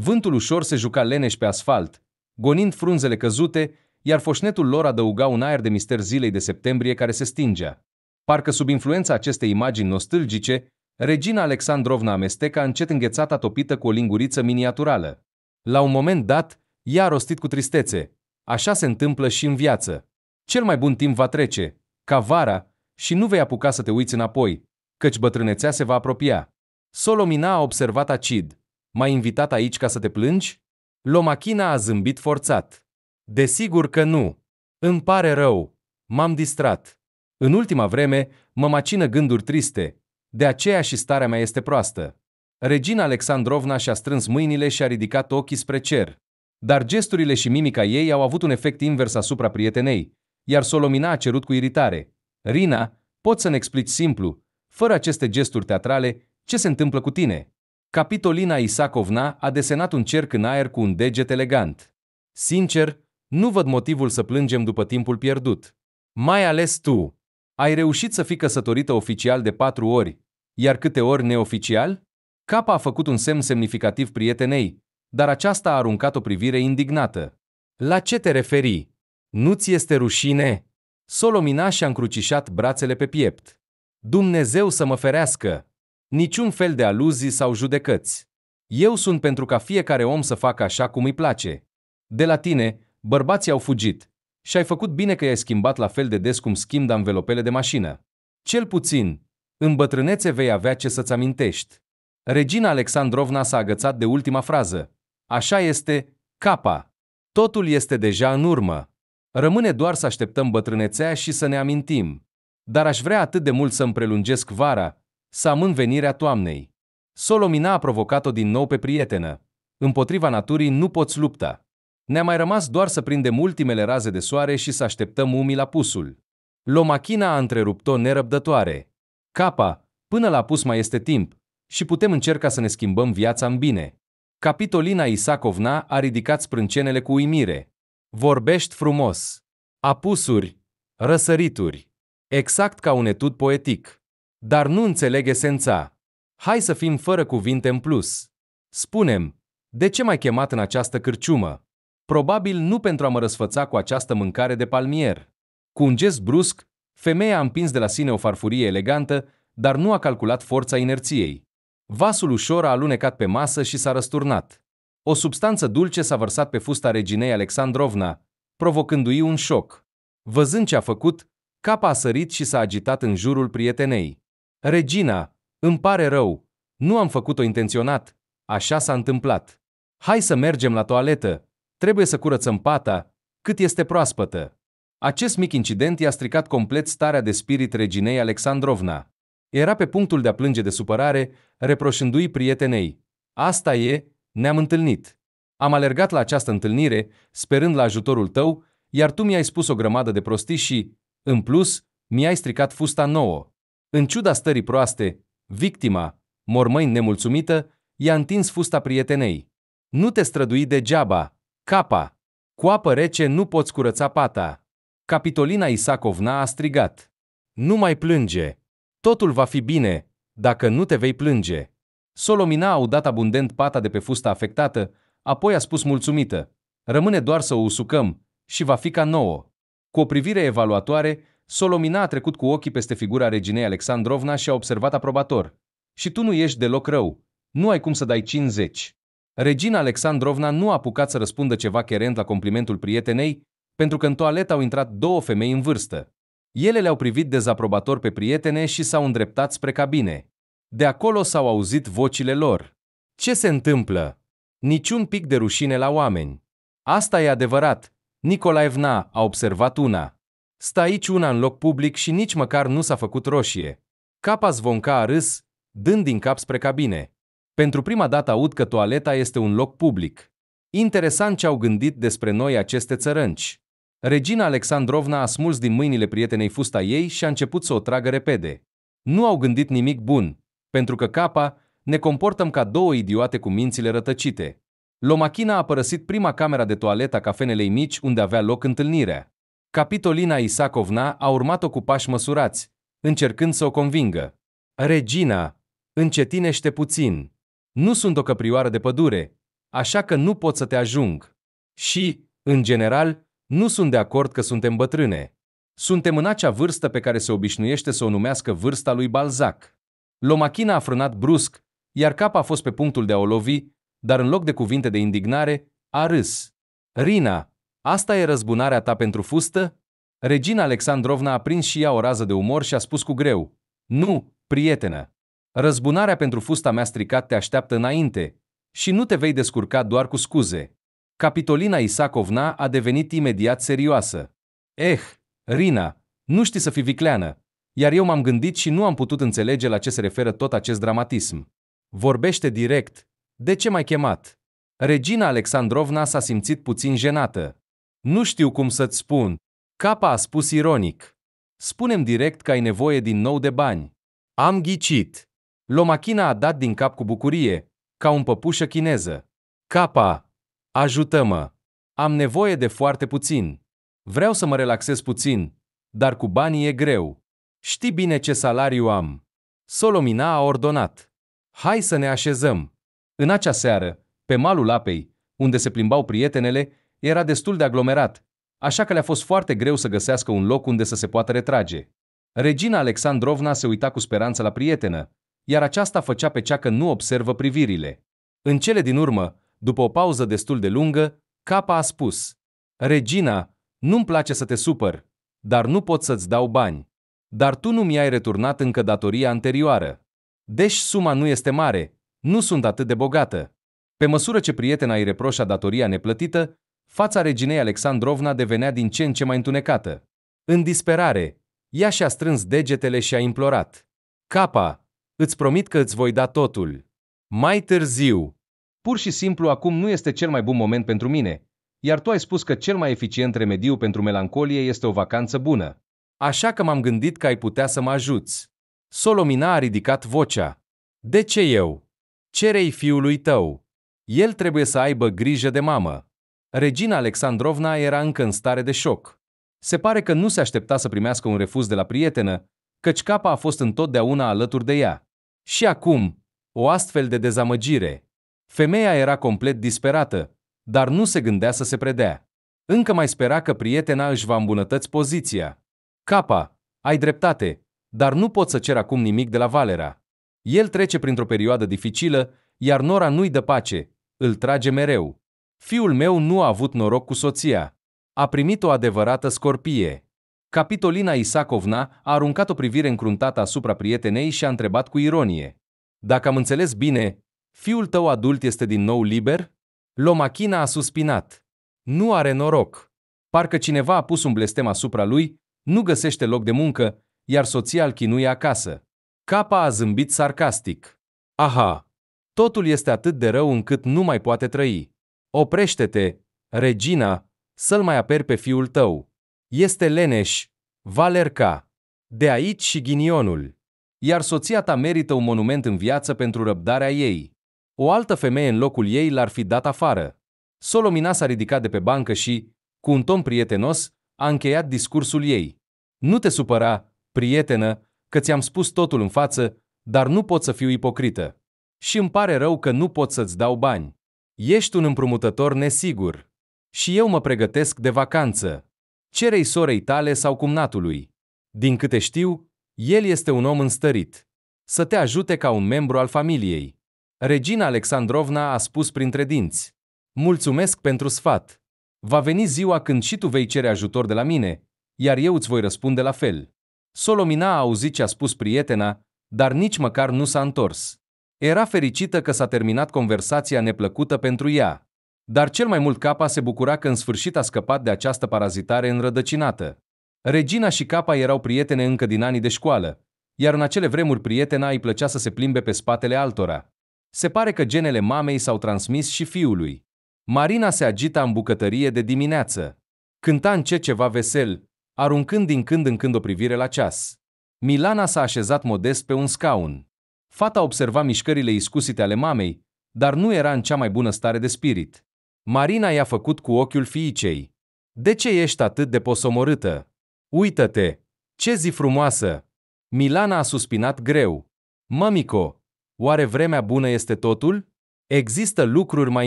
Vântul ușor se juca leneș pe asfalt, gonind frunzele căzute, iar foșnetul lor adăuga un aer de mister zilei de septembrie care se stingea. Parcă sub influența acestei imagini nostalgice, regina Alexandrovna amesteca încet înghețata topită cu o linguriță miniaturală. La un moment dat, ea a rostit cu tristețe. Așa se întâmplă și în viață. Cel mai bun timp va trece, ca vara, și nu vei apuca să te uiți înapoi, căci bătrânețea se va apropia. Solomina a observat acid. M-ai invitat aici ca să te plângi? Lomachina a zâmbit forțat. Desigur că nu. Îmi pare rău. M-am distrat. În ultima vreme, mă macină gânduri triste. De aceea și starea mea este proastă. Regina Alexandrovna și-a strâns mâinile și a ridicat ochii spre cer. Dar gesturile și mimica ei au avut un efect invers asupra prietenei, iar Solomina a cerut cu iritare. Rina, poți să ne explici simplu, fără aceste gesturi teatrale, ce se întâmplă cu tine? Capitolina Isacovna a desenat un cerc în aer cu un deget elegant. Sincer, nu văd motivul să plângem după timpul pierdut. Mai ales tu. Ai reușit să fii căsătorită oficial de patru ori, iar câte ori neoficial? Capa a făcut un semn semnificativ prietenei, dar aceasta a aruncat o privire indignată. La ce te referi? Nu ți este rușine? Solomina și-a încrucișat brațele pe piept. Dumnezeu să mă ferească! Niciun fel de aluzii sau judecăți. Eu sunt pentru ca fiecare om să facă așa cum îi place. De la tine, bărbații au fugit. Și ai făcut bine că i-ai schimbat la fel de des cum schimb anvelopele de mașină. Cel puțin, în bătrânețe vei avea ce să-ți amintești. Regina Alexandrovna s-a agățat de ultima frază. Așa este, capa. Totul este deja în urmă. Rămâne doar să așteptăm bătrânețea și să ne amintim. Dar aș vrea atât de mult să-mi prelungesc vara, Samân venirea toamnei. Solomina a provocat-o din nou pe prietenă. Împotriva naturii nu poți lupta. Ne-a mai rămas doar să prindem ultimele raze de soare și să așteptăm umii la pusul. Lomachina a întrerupt-o nerăbdătoare. Capa, până la pus mai este timp și putem încerca să ne schimbăm viața în bine. Capitolina Isacovna a ridicat sprâncenele cu uimire. Vorbești frumos. Apusuri, răsărituri. Exact ca un etud poetic dar nu înțeleg esența. Hai să fim fără cuvinte în plus. Spunem, de ce m-ai chemat în această cârciumă? Probabil nu pentru a mă răsfăța cu această mâncare de palmier. Cu un gest brusc, femeia a împins de la sine o farfurie elegantă, dar nu a calculat forța inerției. Vasul ușor a alunecat pe masă și s-a răsturnat. O substanță dulce s-a vărsat pe fusta reginei Alexandrovna, provocându-i un șoc. Văzând ce a făcut, capa a sărit și s-a agitat în jurul prietenei. Regina, îmi pare rău, nu am făcut-o intenționat, așa s-a întâmplat. Hai să mergem la toaletă, trebuie să curățăm pata, cât este proaspătă. Acest mic incident i-a stricat complet starea de spirit reginei Alexandrovna. Era pe punctul de a plânge de supărare, reproșându-i prietenei. Asta e, ne-am întâlnit. Am alergat la această întâlnire, sperând la ajutorul tău, iar tu mi-ai spus o grămadă de prostii și, în plus, mi-ai stricat fusta nouă. În ciuda stării proaste, victima, mormăi nemulțumită, i-a întins fusta prietenei. Nu te strădui degeaba, capa! Cu apă rece nu poți curăța pata. Capitolina Isacovna a strigat. Nu mai plânge. Totul va fi bine, dacă nu te vei plânge. Solomina a udat abundent pata de pe fusta afectată, apoi a spus mulțumită. Rămâne doar să o usucăm și va fi ca nouă. Cu o privire evaluatoare, Solomina a trecut cu ochii peste figura reginei Alexandrovna și a observat aprobator. Și tu nu ești deloc rău. Nu ai cum să dai 50. Regina Alexandrovna nu a apucat să răspundă ceva cherent la complimentul prietenei, pentru că în toaletă au intrat două femei în vârstă. Ele le-au privit dezaprobator pe prietene și s-au îndreptat spre cabine. De acolo s-au auzit vocile lor. Ce se întâmplă? Niciun pic de rușine la oameni. Asta e adevărat. Nicolaevna a observat una. Stă aici una în loc public și nici măcar nu s-a făcut roșie. Capa zvonca a râs, dând din cap spre cabine. Pentru prima dată aud că toaleta este un loc public. Interesant ce au gândit despre noi aceste țărănci. Regina Alexandrovna a smuls din mâinile prietenei fusta ei și a început să o tragă repede. Nu au gândit nimic bun, pentru că capa ne comportăm ca două idiote cu mințile rătăcite. Lomachina a părăsit prima camera de toaletă a cafenelei mici unde avea loc întâlnirea. Capitolina Isacovna a urmat-o cu pași măsurați, încercând să o convingă. Regina, încetinește puțin. Nu sunt o căprioară de pădure, așa că nu pot să te ajung. Și, în general, nu sunt de acord că suntem bătrâne. Suntem în acea vârstă pe care se obișnuiește să o numească vârsta lui Balzac. Lomachina a frânat brusc, iar capa a fost pe punctul de a o lovi, dar în loc de cuvinte de indignare, a râs. Rina, Asta e răzbunarea ta pentru fustă? Regina Alexandrovna a prins și ea o rază de umor și a spus cu greu. Nu, prietenă. Răzbunarea pentru fusta mea stricat te așteaptă înainte și nu te vei descurca doar cu scuze. Capitolina Isacovna a devenit imediat serioasă. Eh, Rina, nu știi să fii vicleană. Iar eu m-am gândit și nu am putut înțelege la ce se referă tot acest dramatism. Vorbește direct. De ce m-ai chemat? Regina Alexandrovna s-a simțit puțin jenată. Nu știu cum să-ți spun. Capa a spus ironic. Spunem direct că ai nevoie din nou de bani. Am ghicit. Lomachina a dat din cap cu bucurie, ca un păpușă chineză. Capa, ajută-mă. Am nevoie de foarte puțin. Vreau să mă relaxez puțin, dar cu banii e greu. Știi bine ce salariu am. Solomina a ordonat. Hai să ne așezăm. În acea seară, pe malul apei, unde se plimbau prietenele, era destul de aglomerat, așa că le-a fost foarte greu să găsească un loc unde să se poată retrage. Regina Alexandrovna se uita cu speranță la prietenă, iar aceasta făcea pe cea că nu observă privirile. În cele din urmă, după o pauză destul de lungă, Capa a spus Regina, nu-mi place să te supăr, dar nu pot să-ți dau bani. Dar tu nu mi-ai returnat încă datoria anterioară. Deci suma nu este mare, nu sunt atât de bogată. Pe măsură ce prietena îi reproșa datoria neplătită, Fața reginei Alexandrovna devenea din ce în ce mai întunecată. În disperare, ea și-a strâns degetele și a implorat. Capa, îți promit că îți voi da totul. Mai târziu. Pur și simplu acum nu este cel mai bun moment pentru mine, iar tu ai spus că cel mai eficient remediu pentru melancolie este o vacanță bună. Așa că m-am gândit că ai putea să mă ajuți. Solomina a ridicat vocea. De ce eu? Cerei fiului tău. El trebuie să aibă grijă de mamă. Regina Alexandrovna era încă în stare de șoc. Se pare că nu se aștepta să primească un refuz de la prietenă, căci capa a fost întotdeauna alături de ea. Și acum, o astfel de dezamăgire. Femeia era complet disperată, dar nu se gândea să se predea. Încă mai spera că prietena își va îmbunătăți poziția. Capa, ai dreptate, dar nu pot să cer acum nimic de la Valera. El trece printr-o perioadă dificilă, iar Nora nu-i dă pace, îl trage mereu. Fiul meu nu a avut noroc cu soția. A primit o adevărată scorpie. Capitolina Isacovna a aruncat o privire încruntată asupra prietenei și a întrebat cu ironie. Dacă am înțeles bine, fiul tău adult este din nou liber? Lomachina a suspinat. Nu are noroc. Parcă cineva a pus un blestem asupra lui, nu găsește loc de muncă, iar soția îl chinuie acasă. Capa a zâmbit sarcastic. Aha, totul este atât de rău încât nu mai poate trăi. Oprește-te, regina, să-l mai aperi pe fiul tău. Este leneș, valerca. De aici și ghinionul. Iar soția ta merită un monument în viață pentru răbdarea ei. O altă femeie în locul ei l-ar fi dat afară. Solomina s-a ridicat de pe bancă și, cu un ton prietenos, a încheiat discursul ei. Nu te supăra, prietenă, că ți-am spus totul în față, dar nu pot să fiu ipocrită. Și îmi pare rău că nu pot să-ți dau bani. Ești un împrumutător nesigur. Și eu mă pregătesc de vacanță. Cerei sorei tale sau cumnatului. Din câte știu, el este un om înstărit. Să te ajute ca un membru al familiei. Regina Alexandrovna a spus printre dinți. Mulțumesc pentru sfat. Va veni ziua când și tu vei cere ajutor de la mine, iar eu îți voi răspunde la fel. Solomina a auzit ce a spus prietena, dar nici măcar nu s-a întors. Era fericită că s-a terminat conversația neplăcută pentru ea. Dar cel mai mult Capa se bucura că în sfârșit a scăpat de această parazitare înrădăcinată. Regina și Capa erau prietene încă din anii de școală, iar în acele vremuri prietena îi plăcea să se plimbe pe spatele altora. Se pare că genele mamei s-au transmis și fiului. Marina se agita în bucătărie de dimineață. Cânta ce ceva vesel, aruncând din când în când o privire la ceas. Milana s-a așezat modest pe un scaun. Fata observa mișcările iscusite ale mamei, dar nu era în cea mai bună stare de spirit. Marina i-a făcut cu ochiul fiicei. De ce ești atât de posomorâtă? Uită-te! Ce zi frumoasă! Milana a suspinat greu. Mămico, oare vremea bună este totul? Există lucruri mai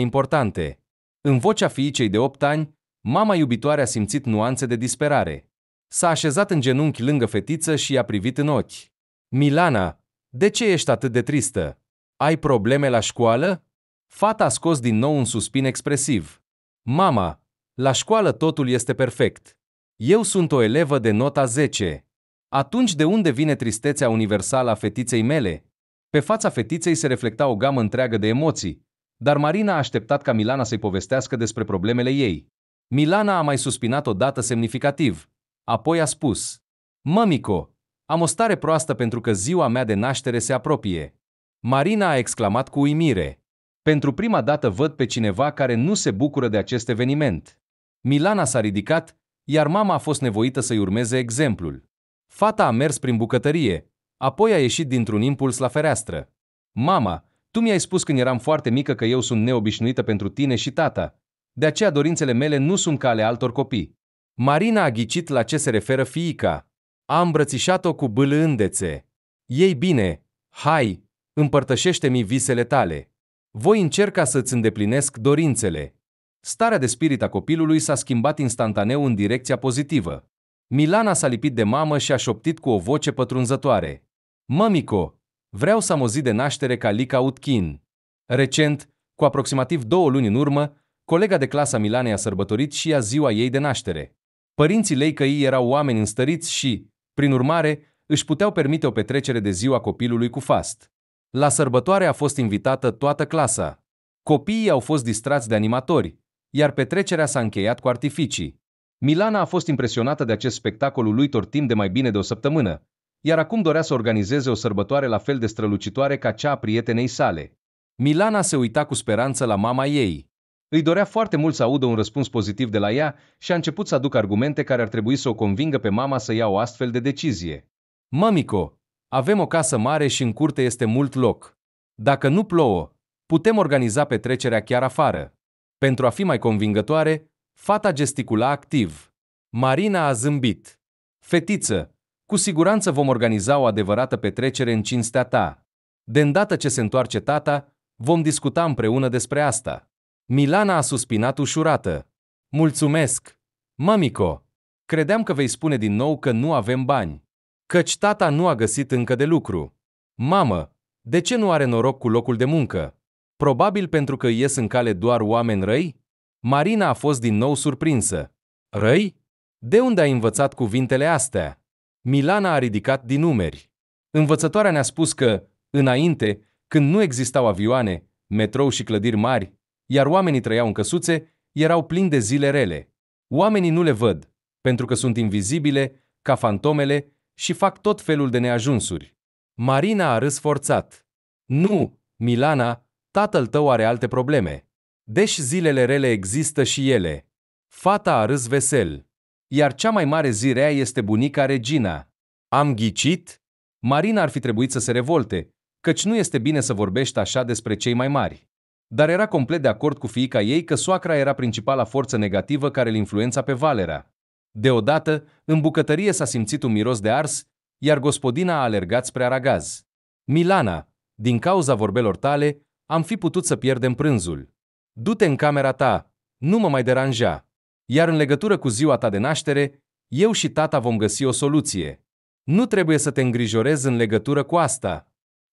importante. În vocea fiicei de 8 ani, mama iubitoare a simțit nuanțe de disperare. S-a așezat în genunchi lângă fetiță și i-a privit în ochi. Milana, de ce ești atât de tristă? Ai probleme la școală? Fata a scos din nou un suspin expresiv. Mama, la școală totul este perfect. Eu sunt o elevă de nota 10. Atunci de unde vine tristețea universală a fetiței mele? Pe fața fetiței se reflecta o gamă întreagă de emoții, dar Marina a așteptat ca Milana să-i povestească despre problemele ei. Milana a mai suspinat o dată semnificativ. Apoi a spus, Mămico, am o stare proastă pentru că ziua mea de naștere se apropie. Marina a exclamat cu uimire. Pentru prima dată văd pe cineva care nu se bucură de acest eveniment. Milana s-a ridicat, iar mama a fost nevoită să-i urmeze exemplul. Fata a mers prin bucătărie, apoi a ieșit dintr-un impuls la fereastră. Mama, tu mi-ai spus când eram foarte mică că eu sunt neobișnuită pentru tine și tata. De aceea dorințele mele nu sunt ca ale altor copii. Marina a ghicit la ce se referă fiica. A îmbrățișat-o cu bâlândețe. Ei bine, hai, împărtășește-mi visele tale. Voi încerca să-ți îndeplinesc dorințele. Starea de spirit a copilului s-a schimbat instantaneu în direcția pozitivă. Milana s-a lipit de mamă și a șoptit cu o voce pătrunzătoare. Mămico, vreau să am o zi de naștere ca Lica Utkin. Recent, cu aproximativ două luni în urmă, colega de clasa Milanei a sărbătorit și a ziua ei de naștere. Părinții lei căi erau oameni înstăriți și, prin urmare, își puteau permite o petrecere de ziua copilului cu fast. La sărbătoare a fost invitată toată clasa. Copiii au fost distrați de animatori, iar petrecerea s-a încheiat cu artificii. Milana a fost impresionată de acest spectacol uluitor timp de mai bine de o săptămână, iar acum dorea să organizeze o sărbătoare la fel de strălucitoare ca cea a prietenei sale. Milana se uita cu speranță la mama ei, îi dorea foarte mult să audă un răspuns pozitiv de la ea și a început să aducă argumente care ar trebui să o convingă pe mama să ia o astfel de decizie. Mămico, avem o casă mare și în curte este mult loc. Dacă nu plouă, putem organiza petrecerea chiar afară. Pentru a fi mai convingătoare, fata gesticula activ. Marina a zâmbit. Fetiță, cu siguranță vom organiza o adevărată petrecere în cinstea ta. De îndată ce se întoarce tata, vom discuta împreună despre asta. Milana a suspinat ușurată. Mulțumesc! Mamico! Credeam că vei spune din nou că nu avem bani. Căci tata nu a găsit încă de lucru. Mamă, de ce nu are noroc cu locul de muncă? Probabil pentru că ies în cale doar oameni răi? Marina a fost din nou surprinsă. Răi? De unde ai învățat cuvintele astea? Milana a ridicat din numeri. Învățătoarea ne-a spus că, înainte, când nu existau avioane, metrou și clădiri mari, iar oamenii trăiau în căsuțe, erau plini de zile rele. Oamenii nu le văd, pentru că sunt invizibile, ca fantomele, și fac tot felul de neajunsuri. Marina a râs forțat. Nu, Milana, tatăl tău are alte probleme. Deși zilele rele există și ele. Fata a râs vesel. Iar cea mai mare zi rea este bunica Regina. Am ghicit? Marina ar fi trebuit să se revolte, căci nu este bine să vorbești așa despre cei mai mari dar era complet de acord cu fiica ei că soacra era principala forță negativă care îl influența pe Valera. Deodată, în bucătărie s-a simțit un miros de ars, iar gospodina a alergat spre aragaz. Milana, din cauza vorbelor tale, am fi putut să pierdem prânzul. Du-te în camera ta, nu mă mai deranja. Iar în legătură cu ziua ta de naștere, eu și tata vom găsi o soluție. Nu trebuie să te îngrijorezi în legătură cu asta.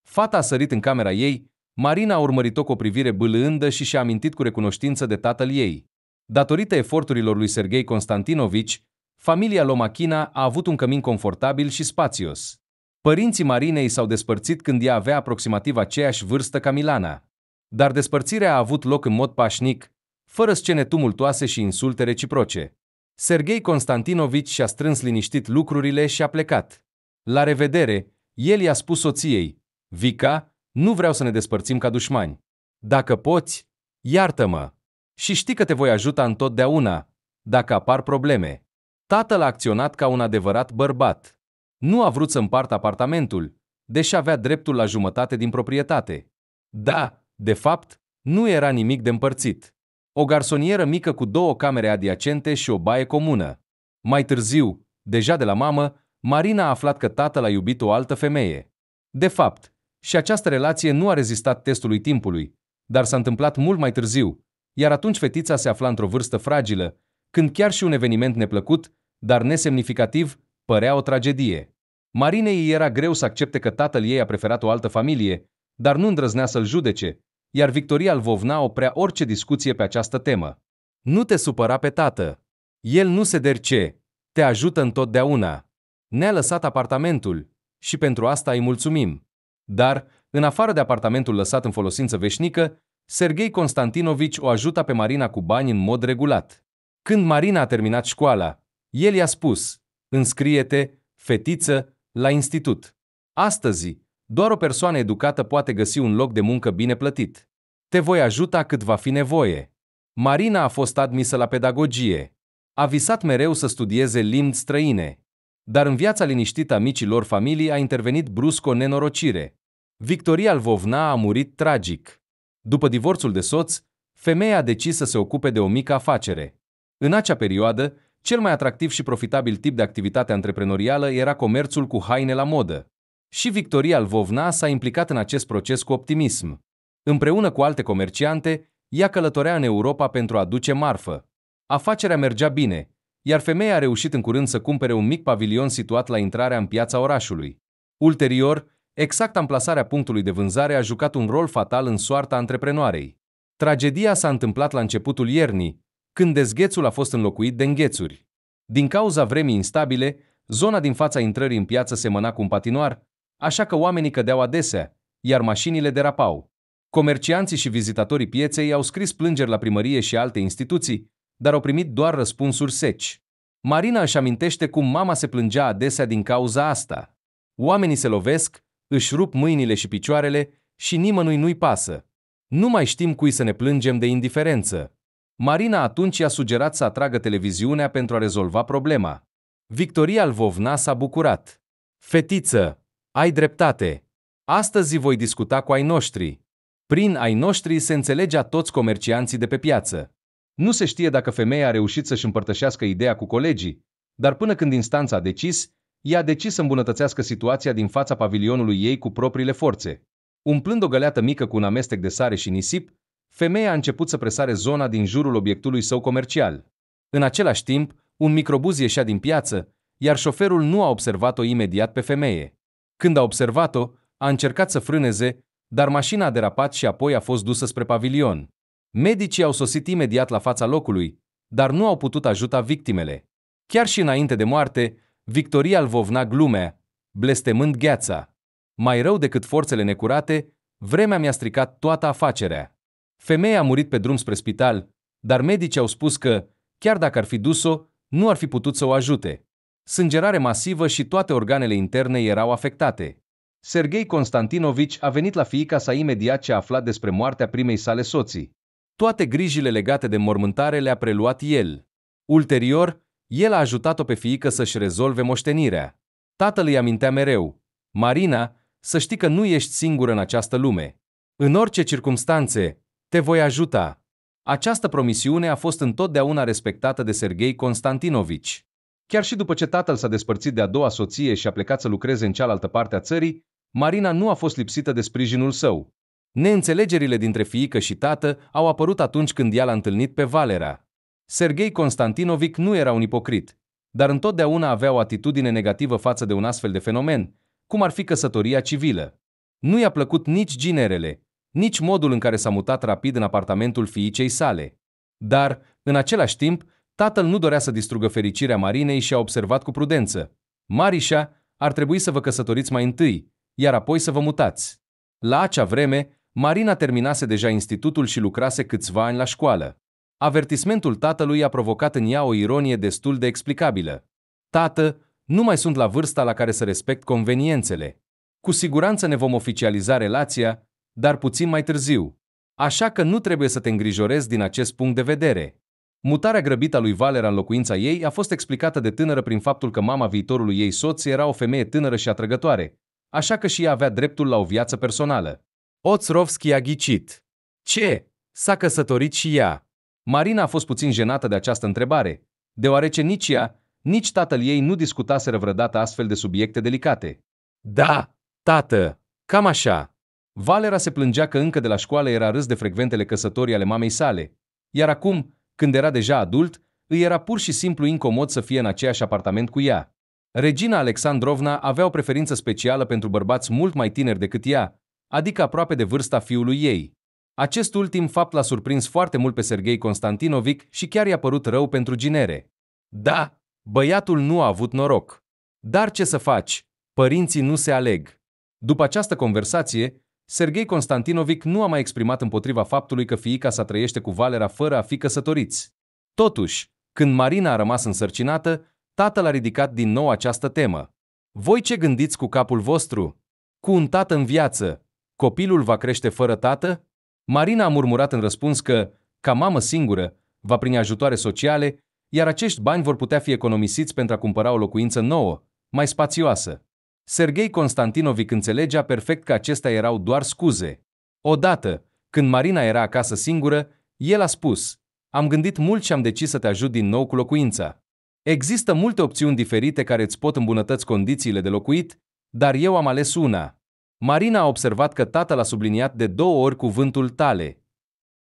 Fata a sărit în camera ei, Marina a urmărit-o cu o privire bâlândă și și-a amintit cu recunoștință de tatăl ei. Datorită eforturilor lui Sergei Constantinovici, familia Lomachina a avut un cămin confortabil și spațios. Părinții Marinei s-au despărțit când ea avea aproximativ aceeași vârstă ca Milana. Dar despărțirea a avut loc în mod pașnic, fără scene tumultoase și insulte reciproce. Sergei Constantinovici și-a strâns liniștit lucrurile și a plecat. La revedere, el i-a spus soției, Vica, nu vreau să ne despărțim ca dușmani. Dacă poți, iartă-mă. Și știi că te voi ajuta întotdeauna, dacă apar probleme. Tatăl a acționat ca un adevărat bărbat. Nu a vrut să împartă apartamentul, deși avea dreptul la jumătate din proprietate. Da, de fapt, nu era nimic de împărțit. O garsonieră mică cu două camere adiacente și o baie comună. Mai târziu, deja de la mamă, Marina a aflat că tatăl a iubit o altă femeie. De fapt, și această relație nu a rezistat testului timpului, dar s-a întâmplat mult mai târziu, iar atunci fetița se afla într-o vârstă fragilă, când chiar și un eveniment neplăcut, dar nesemnificativ, părea o tragedie. Marinei era greu să accepte că tatăl ei a preferat o altă familie, dar nu îndrăznea să-l judece, iar Victoria Lvovna oprea orice discuție pe această temă. Nu te supăra pe tată. El nu se derce. Te ajută întotdeauna. Ne-a lăsat apartamentul și pentru asta îi mulțumim. Dar, în afară de apartamentul lăsat în folosință veșnică, Sergei Constantinovici o ajuta pe Marina cu bani în mod regulat. Când Marina a terminat școala, el i-a spus, înscrie-te, fetiță, la institut. Astăzi, doar o persoană educată poate găsi un loc de muncă bine plătit. Te voi ajuta cât va fi nevoie. Marina a fost admisă la pedagogie. A visat mereu să studieze limbi străine, dar în viața liniștită a micilor familii a intervenit brusc o nenorocire. Victoria Lvovna a murit tragic. După divorțul de soț, femeia a decis să se ocupe de o mică afacere. În acea perioadă, cel mai atractiv și profitabil tip de activitate antreprenorială era comerțul cu haine la modă. Și Victoria Lvovna s-a implicat în acest proces cu optimism. Împreună cu alte comerciante, ea călătorea în Europa pentru a duce marfă. Afacerea mergea bine, iar femeia a reușit în curând să cumpere un mic pavilion situat la intrarea în piața orașului. Ulterior, exact amplasarea punctului de vânzare a jucat un rol fatal în soarta antreprenoarei. Tragedia s-a întâmplat la începutul iernii, când dezghețul a fost înlocuit de înghețuri. Din cauza vremii instabile, zona din fața intrării în piață semăna cu un patinoar, așa că oamenii cădeau adesea, iar mașinile derapau. Comercianții și vizitatorii pieței au scris plângeri la primărie și alte instituții, dar au primit doar răspunsuri seci. Marina își amintește cum mama se plângea adesea din cauza asta. Oamenii se lovesc, își rup mâinile și picioarele și nimănui nu-i pasă. Nu mai știm cui să ne plângem de indiferență. Marina atunci i-a sugerat să atragă televiziunea pentru a rezolva problema. Victoria Lvovna s-a bucurat. Fetiță, ai dreptate. Astăzi voi discuta cu ai noștri. Prin ai noștri se înțelegea toți comercianții de pe piață. Nu se știe dacă femeia a reușit să-și împărtășească ideea cu colegii, dar până când instanța a decis, ea a decis să îmbunătățească situația din fața pavilionului ei cu propriile forțe. Umplând o găleată mică cu un amestec de sare și nisip, femeia a început să presare zona din jurul obiectului său comercial. În același timp, un microbuz ieșea din piață, iar șoferul nu a observat-o imediat pe femeie. Când a observat-o, a încercat să frâneze, dar mașina a derapat și apoi a fost dusă spre pavilion. Medicii au sosit imediat la fața locului, dar nu au putut ajuta victimele. Chiar și înainte de moarte, Victoria Lvovna glumea, blestemând gheața. Mai rău decât forțele necurate, vremea mi-a stricat toată afacerea. Femeia a murit pe drum spre spital, dar medicii au spus că, chiar dacă ar fi dus-o, nu ar fi putut să o ajute. Sângerare masivă și toate organele interne erau afectate. Sergei Constantinovici a venit la fiica sa imediat ce a aflat despre moartea primei sale soții. Toate grijile legate de mormântare le-a preluat el. Ulterior, el a ajutat-o pe fiică să-și rezolve moștenirea. Tatăl îi amintea mereu, Marina, să știi că nu ești singură în această lume. În orice circumstanțe, te voi ajuta. Această promisiune a fost întotdeauna respectată de Sergei Constantinovici. Chiar și după ce tatăl s-a despărțit de a doua soție și a plecat să lucreze în cealaltă parte a țării, Marina nu a fost lipsită de sprijinul său. Neînțelegerile dintre fiică și tată au apărut atunci când ea l-a întâlnit pe Valera. Sergei Constantinovic nu era un ipocrit, dar întotdeauna avea o atitudine negativă față de un astfel de fenomen, cum ar fi căsătoria civilă. Nu i-a plăcut nici ginerele, nici modul în care s-a mutat rapid în apartamentul fiicei sale. Dar, în același timp, tatăl nu dorea să distrugă fericirea Marinei și a observat cu prudență. Marișa, ar trebui să vă căsătoriți mai întâi, iar apoi să vă mutați. La acea vreme, Marina terminase deja institutul și lucrase câțiva ani la școală. Avertismentul tatălui a provocat în ea o ironie destul de explicabilă. Tată, nu mai sunt la vârsta la care să respect conveniențele. Cu siguranță ne vom oficializa relația, dar puțin mai târziu. Așa că nu trebuie să te îngrijorezi din acest punct de vedere. Mutarea grăbită a lui Valera în locuința ei a fost explicată de tânără prin faptul că mama viitorului ei soț era o femeie tânără și atrăgătoare, așa că și ea avea dreptul la o viață personală. Oțrovski a ghicit. Ce? S-a căsătorit și ea. Marina a fost puțin jenată de această întrebare, deoarece nici ea, nici tatăl ei nu discutaseră vreodată astfel de subiecte delicate. Da, tată, cam așa. Valera se plângea că încă de la școală era râs de frecventele căsătorii ale mamei sale, iar acum, când era deja adult, îi era pur și simplu incomod să fie în aceeași apartament cu ea. Regina Alexandrovna avea o preferință specială pentru bărbați mult mai tineri decât ea, adică aproape de vârsta fiului ei. Acest ultim fapt l-a surprins foarte mult pe Sergei Constantinovic și chiar i-a părut rău pentru ginere. Da, băiatul nu a avut noroc. Dar ce să faci? Părinții nu se aleg. După această conversație, Sergei Constantinovic nu a mai exprimat împotriva faptului că fiica sa trăiește cu Valera fără a fi căsătoriți. Totuși, când Marina a rămas însărcinată, tatăl a ridicat din nou această temă. Voi ce gândiți cu capul vostru? Cu un tată în viață, copilul va crește fără tată? Marina a murmurat în răspuns că, ca mamă singură, va primi ajutoare sociale, iar acești bani vor putea fi economisiți pentru a cumpăra o locuință nouă, mai spațioasă. Sergei Constantinovic înțelegea perfect că acestea erau doar scuze. Odată, când Marina era acasă singură, el a spus, am gândit mult și am decis să te ajut din nou cu locuința. Există multe opțiuni diferite care îți pot îmbunătăți condițiile de locuit, dar eu am ales una. Marina a observat că tatăl a subliniat de două ori cuvântul tale.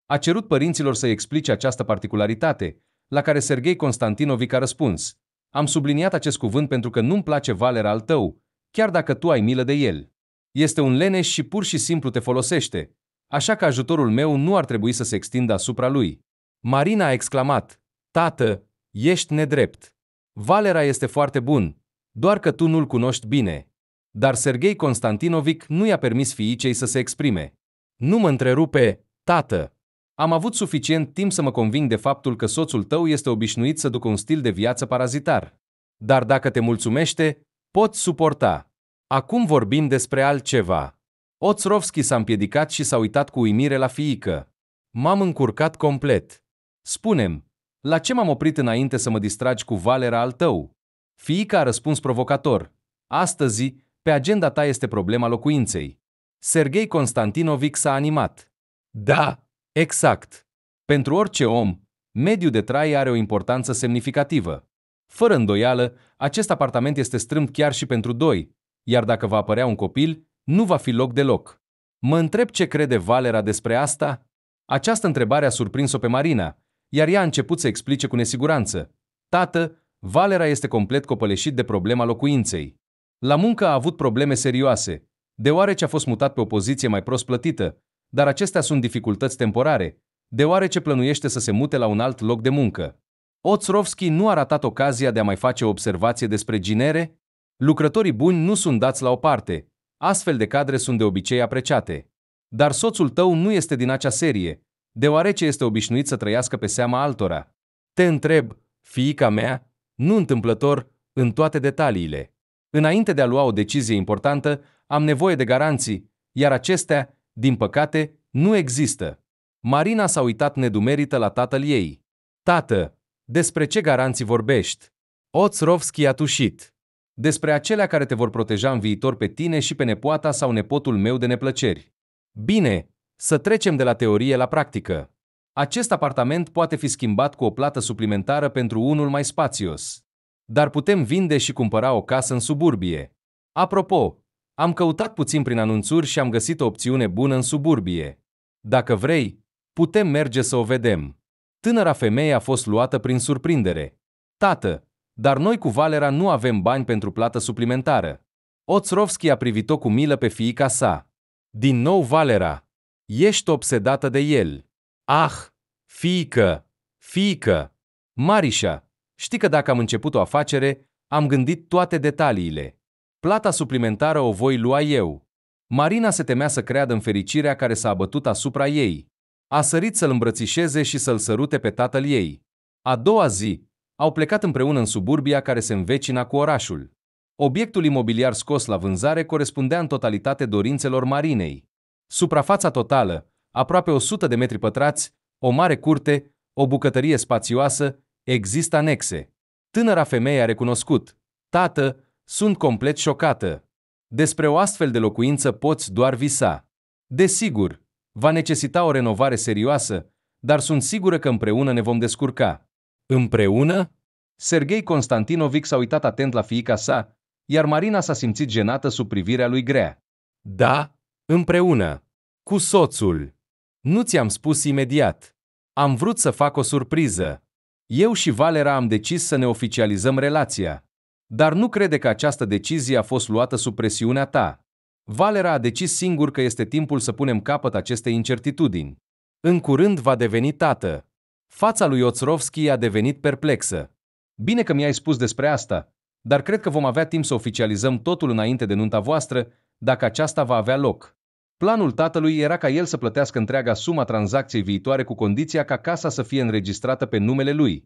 A cerut părinților să-i explice această particularitate, la care Sergei Constantinovic a răspuns. Am subliniat acest cuvânt pentru că nu-mi place Valera al tău, chiar dacă tu ai milă de el. Este un leneș și pur și simplu te folosește, așa că ajutorul meu nu ar trebui să se extindă asupra lui. Marina a exclamat, Tată, ești nedrept. Valera este foarte bun, doar că tu nu-l cunoști bine dar Sergei Constantinovic nu i-a permis fiicei să se exprime. Nu mă întrerupe, tată! Am avut suficient timp să mă conving de faptul că soțul tău este obișnuit să ducă un stil de viață parazitar. Dar dacă te mulțumește, pot suporta. Acum vorbim despre altceva. Oțrovski s-a împiedicat și s-a uitat cu uimire la fiică. M-am încurcat complet. Spunem, la ce m-am oprit înainte să mă distragi cu valera al tău? Fiica a răspuns provocator. Astăzi, pe agenda ta este problema locuinței. Sergei Constantinovic s-a animat. Da, exact. Pentru orice om, mediul de trai are o importanță semnificativă. Fără îndoială, acest apartament este strâmt chiar și pentru doi, iar dacă va apărea un copil, nu va fi loc deloc. Mă întreb ce crede Valera despre asta? Această întrebare a surprins-o pe Marina, iar ea a început să explice cu nesiguranță. Tată, Valera este complet copăleșit de problema locuinței. La muncă a avut probleme serioase, deoarece a fost mutat pe o poziție mai prost plătită, dar acestea sunt dificultăți temporare, deoarece plănuiește să se mute la un alt loc de muncă. Otsrovski nu a ratat ocazia de a mai face o observație despre ginere, lucrătorii buni nu sunt dați la o parte, astfel de cadre sunt de obicei apreciate. Dar soțul tău nu este din acea serie, deoarece este obișnuit să trăiască pe seama altora. Te întreb, fiica mea, nu întâmplător, în toate detaliile. Înainte de a lua o decizie importantă, am nevoie de garanții, iar acestea, din păcate, nu există. Marina s-a uitat nedumerită la tatăl ei. Tată, despre ce garanții vorbești? Oțrovski a tușit. Despre acelea care te vor proteja în viitor pe tine și pe nepoata sau nepotul meu de neplăceri. Bine, să trecem de la teorie la practică. Acest apartament poate fi schimbat cu o plată suplimentară pentru unul mai spațios dar putem vinde și cumpăra o casă în suburbie. Apropo, am căutat puțin prin anunțuri și am găsit o opțiune bună în suburbie. Dacă vrei, putem merge să o vedem. Tânăra femeie a fost luată prin surprindere. Tată, dar noi cu Valera nu avem bani pentru plată suplimentară. Oțrovski a privit-o cu milă pe fiica sa. Din nou, Valera, ești obsedată de el. Ah, fiică, fiică, Marișa, Știi că dacă am început o afacere, am gândit toate detaliile. Plata suplimentară o voi lua eu. Marina se temea să creadă în fericirea care s-a abătut asupra ei. A sărit să-l îmbrățișeze și să-l sărute pe tatăl ei. A doua zi, au plecat împreună în suburbia care se învecina cu orașul. Obiectul imobiliar scos la vânzare corespundea în totalitate dorințelor Marinei. Suprafața totală, aproape 100 de metri pătrați, o mare curte, o bucătărie spațioasă, Există anexe. Tânăra femeie a recunoscut. Tată, sunt complet șocată. Despre o astfel de locuință poți doar visa. Desigur, va necesita o renovare serioasă, dar sunt sigură că împreună ne vom descurca. Împreună? Sergei Constantinovic s-a uitat atent la fiica sa, iar Marina s-a simțit jenată sub privirea lui grea. Da, împreună. Cu soțul. Nu ți-am spus imediat. Am vrut să fac o surpriză. Eu și Valera am decis să ne oficializăm relația. Dar nu crede că această decizie a fost luată sub presiunea ta. Valera a decis singur că este timpul să punem capăt acestei incertitudini. În curând va deveni tată. Fața lui Oțrovski a devenit perplexă. Bine că mi-ai spus despre asta, dar cred că vom avea timp să oficializăm totul înainte de nunta voastră, dacă aceasta va avea loc. Planul tatălui era ca el să plătească întreaga suma tranzacției viitoare cu condiția ca casa să fie înregistrată pe numele lui.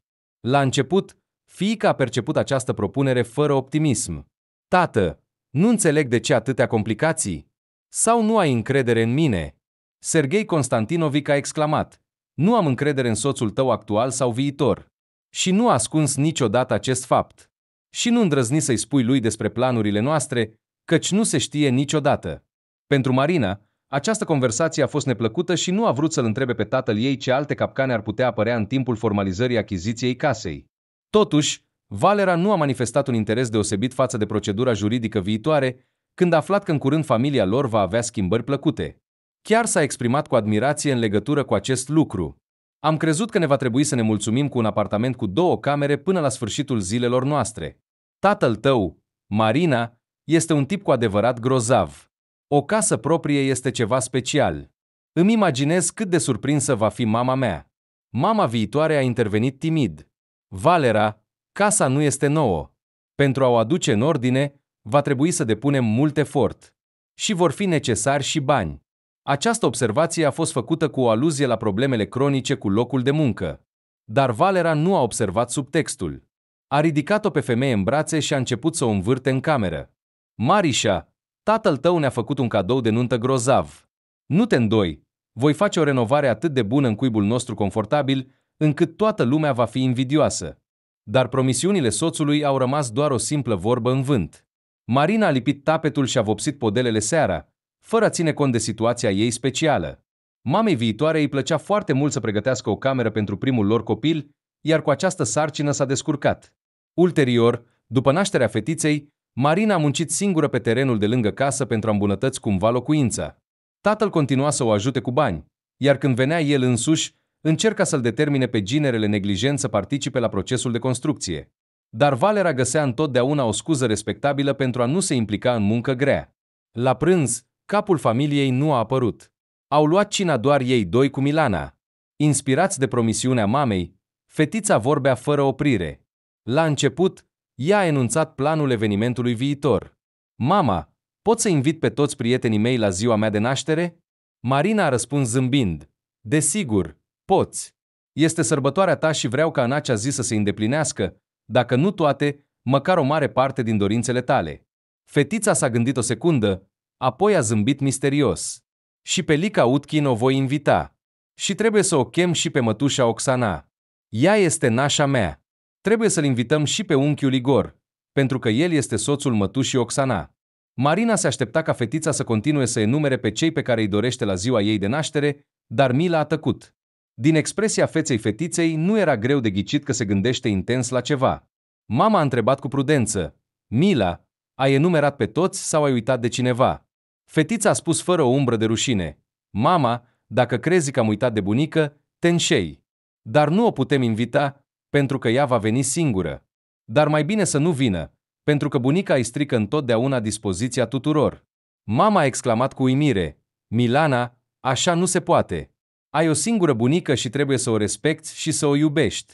La început, fiica a perceput această propunere fără optimism. Tată, nu înțeleg de ce atâtea complicații. Sau nu ai încredere în mine? Sergei Constantinovic a exclamat. Nu am încredere în soțul tău actual sau viitor. Și nu a ascuns niciodată acest fapt. Și nu îndrăzni să-i spui lui despre planurile noastre, căci nu se știe niciodată. Pentru Marina, această conversație a fost neplăcută și nu a vrut să-l întrebe pe tatăl ei ce alte capcane ar putea apărea în timpul formalizării achiziției casei. Totuși, Valera nu a manifestat un interes deosebit față de procedura juridică viitoare, când a aflat că în curând familia lor va avea schimbări plăcute. Chiar s-a exprimat cu admirație în legătură cu acest lucru. Am crezut că ne va trebui să ne mulțumim cu un apartament cu două camere până la sfârșitul zilelor noastre. Tatăl tău, Marina, este un tip cu adevărat grozav. O casă proprie este ceva special. Îmi imaginez cât de surprinsă va fi mama mea. Mama viitoare a intervenit timid. Valera, casa nu este nouă. Pentru a o aduce în ordine, va trebui să depunem mult efort. Și vor fi necesari și bani. Această observație a fost făcută cu o aluzie la problemele cronice cu locul de muncă. Dar Valera nu a observat subtextul. A ridicat-o pe femeie în brațe și a început să o învârte în cameră. Marișa, Tatăl tău ne-a făcut un cadou de nuntă grozav. Nu te îndoi, voi face o renovare atât de bună în cuibul nostru confortabil, încât toată lumea va fi invidioasă. Dar promisiunile soțului au rămas doar o simplă vorbă în vânt. Marina a lipit tapetul și a vopsit podelele seara, fără a ține cont de situația ei specială. Mamei viitoare îi plăcea foarte mult să pregătească o cameră pentru primul lor copil, iar cu această sarcină s-a descurcat. Ulterior, după nașterea fetiței, Marina a muncit singură pe terenul de lângă casă pentru a îmbunătăți cumva locuința. Tatăl continua să o ajute cu bani, iar când venea el însuși, încerca să-l determine pe ginerele neglijent să participe la procesul de construcție. Dar Valera găsea întotdeauna o scuză respectabilă pentru a nu se implica în muncă grea. La prânz, capul familiei nu a apărut. Au luat cina doar ei doi cu Milana. Inspirați de promisiunea mamei, fetița vorbea fără oprire. La început, ea a enunțat planul evenimentului viitor. Mama, pot să invit pe toți prietenii mei la ziua mea de naștere? Marina a răspuns zâmbind. Desigur, poți. Este sărbătoarea ta și vreau ca în acea zi să se îndeplinească, dacă nu toate, măcar o mare parte din dorințele tale. Fetița s-a gândit o secundă, apoi a zâmbit misterios. Și pe Lica Utkin o voi invita. Și trebuie să o chem și pe mătușa Oxana. Ea este nașa mea. Trebuie să-l invităm și pe unchiul Igor, pentru că el este soțul mătușii Oxana. Marina se aștepta ca fetița să continue să enumere pe cei pe care îi dorește la ziua ei de naștere, dar Mila a tăcut. Din expresia feței fetiței nu era greu de ghicit că se gândește intens la ceva. Mama a întrebat cu prudență. Mila, ai enumerat pe toți sau ai uitat de cineva? Fetița a spus fără o umbră de rușine. Mama, dacă crezi că am uitat de bunică, te înșei. Dar nu o putem invita, pentru că ea va veni singură. Dar mai bine să nu vină, pentru că bunica îi strică întotdeauna dispoziția tuturor. Mama a exclamat cu uimire, Milana, așa nu se poate. Ai o singură bunică și trebuie să o respecti și să o iubești.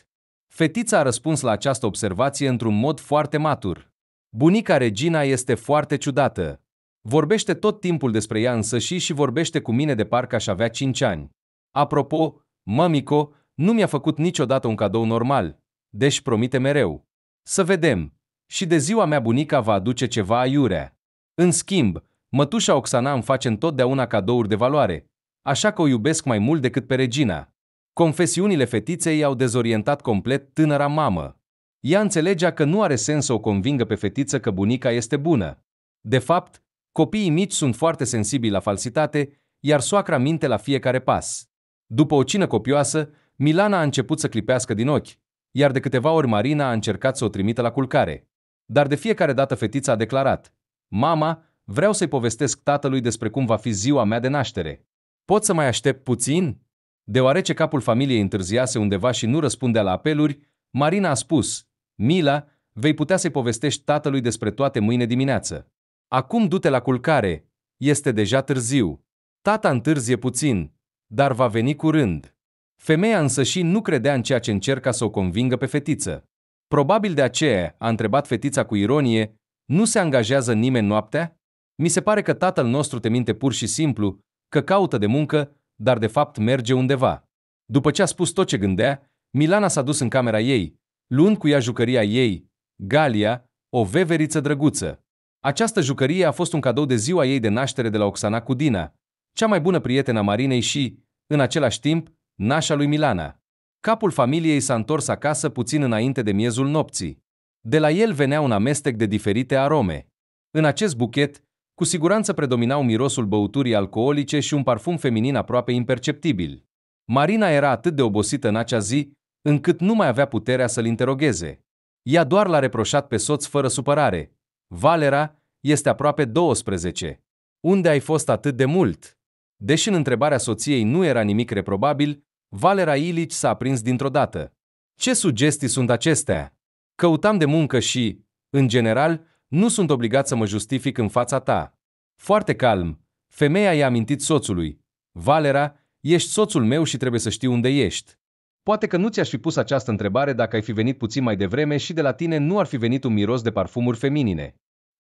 Fetița a răspuns la această observație într-un mod foarte matur. Bunica Regina este foarte ciudată. Vorbește tot timpul despre ea însăși și vorbește cu mine de parcă aș avea 5 ani. Apropo, mămico, nu mi-a făcut niciodată un cadou normal, deci promite mereu. Să vedem. Și de ziua mea bunica va aduce ceva aiurea. În schimb, mătușa Oxana îmi face întotdeauna cadouri de valoare, așa că o iubesc mai mult decât pe regina. Confesiunile fetiței au dezorientat complet tânăra mamă. Ea înțelegea că nu are sens să o convingă pe fetiță că bunica este bună. De fapt, copiii mici sunt foarte sensibili la falsitate, iar soacra minte la fiecare pas. După o cină copioasă, Milana a început să clipească din ochi, iar de câteva ori Marina a încercat să o trimită la culcare. Dar de fiecare dată fetița a declarat, Mama, vreau să-i povestesc tatălui despre cum va fi ziua mea de naștere. Pot să mai aștept puțin? Deoarece capul familiei întârziase undeva și nu răspundea la apeluri, Marina a spus, Mila, vei putea să-i povestești tatălui despre toate mâine dimineață. Acum du-te la culcare, este deja târziu. Tata întârzie puțin, dar va veni curând. Femeia însă și nu credea în ceea ce încerca să o convingă pe fetiță. Probabil de aceea a întrebat fetița cu ironie, nu se angajează nimeni noaptea? Mi se pare că tatăl nostru te minte pur și simplu, că caută de muncă, dar de fapt merge undeva. După ce a spus tot ce gândea, Milana s-a dus în camera ei, luând cu ea jucăria ei, Galia, o veveriță drăguță. Această jucărie a fost un cadou de ziua ei de naștere de la Oxana Cudina, cea mai bună prietena Marinei și, în același timp, nașa lui Milana. Capul familiei s-a întors acasă puțin înainte de miezul nopții. De la el venea un amestec de diferite arome. În acest buchet, cu siguranță predominau mirosul băuturii alcoolice și un parfum feminin aproape imperceptibil. Marina era atât de obosită în acea zi, încât nu mai avea puterea să-l interogheze. Ea doar l-a reproșat pe soț fără supărare. Valera este aproape 12. Unde ai fost atât de mult? Deși în întrebarea soției nu era nimic reprobabil, Valera Ilici s-a aprins dintr-o dată. Ce sugestii sunt acestea? Căutam de muncă și, în general, nu sunt obligat să mă justific în fața ta. Foarte calm, femeia i-a amintit soțului. Valera, ești soțul meu și trebuie să știu unde ești. Poate că nu ți-aș fi pus această întrebare dacă ai fi venit puțin mai devreme și de la tine nu ar fi venit un miros de parfumuri feminine.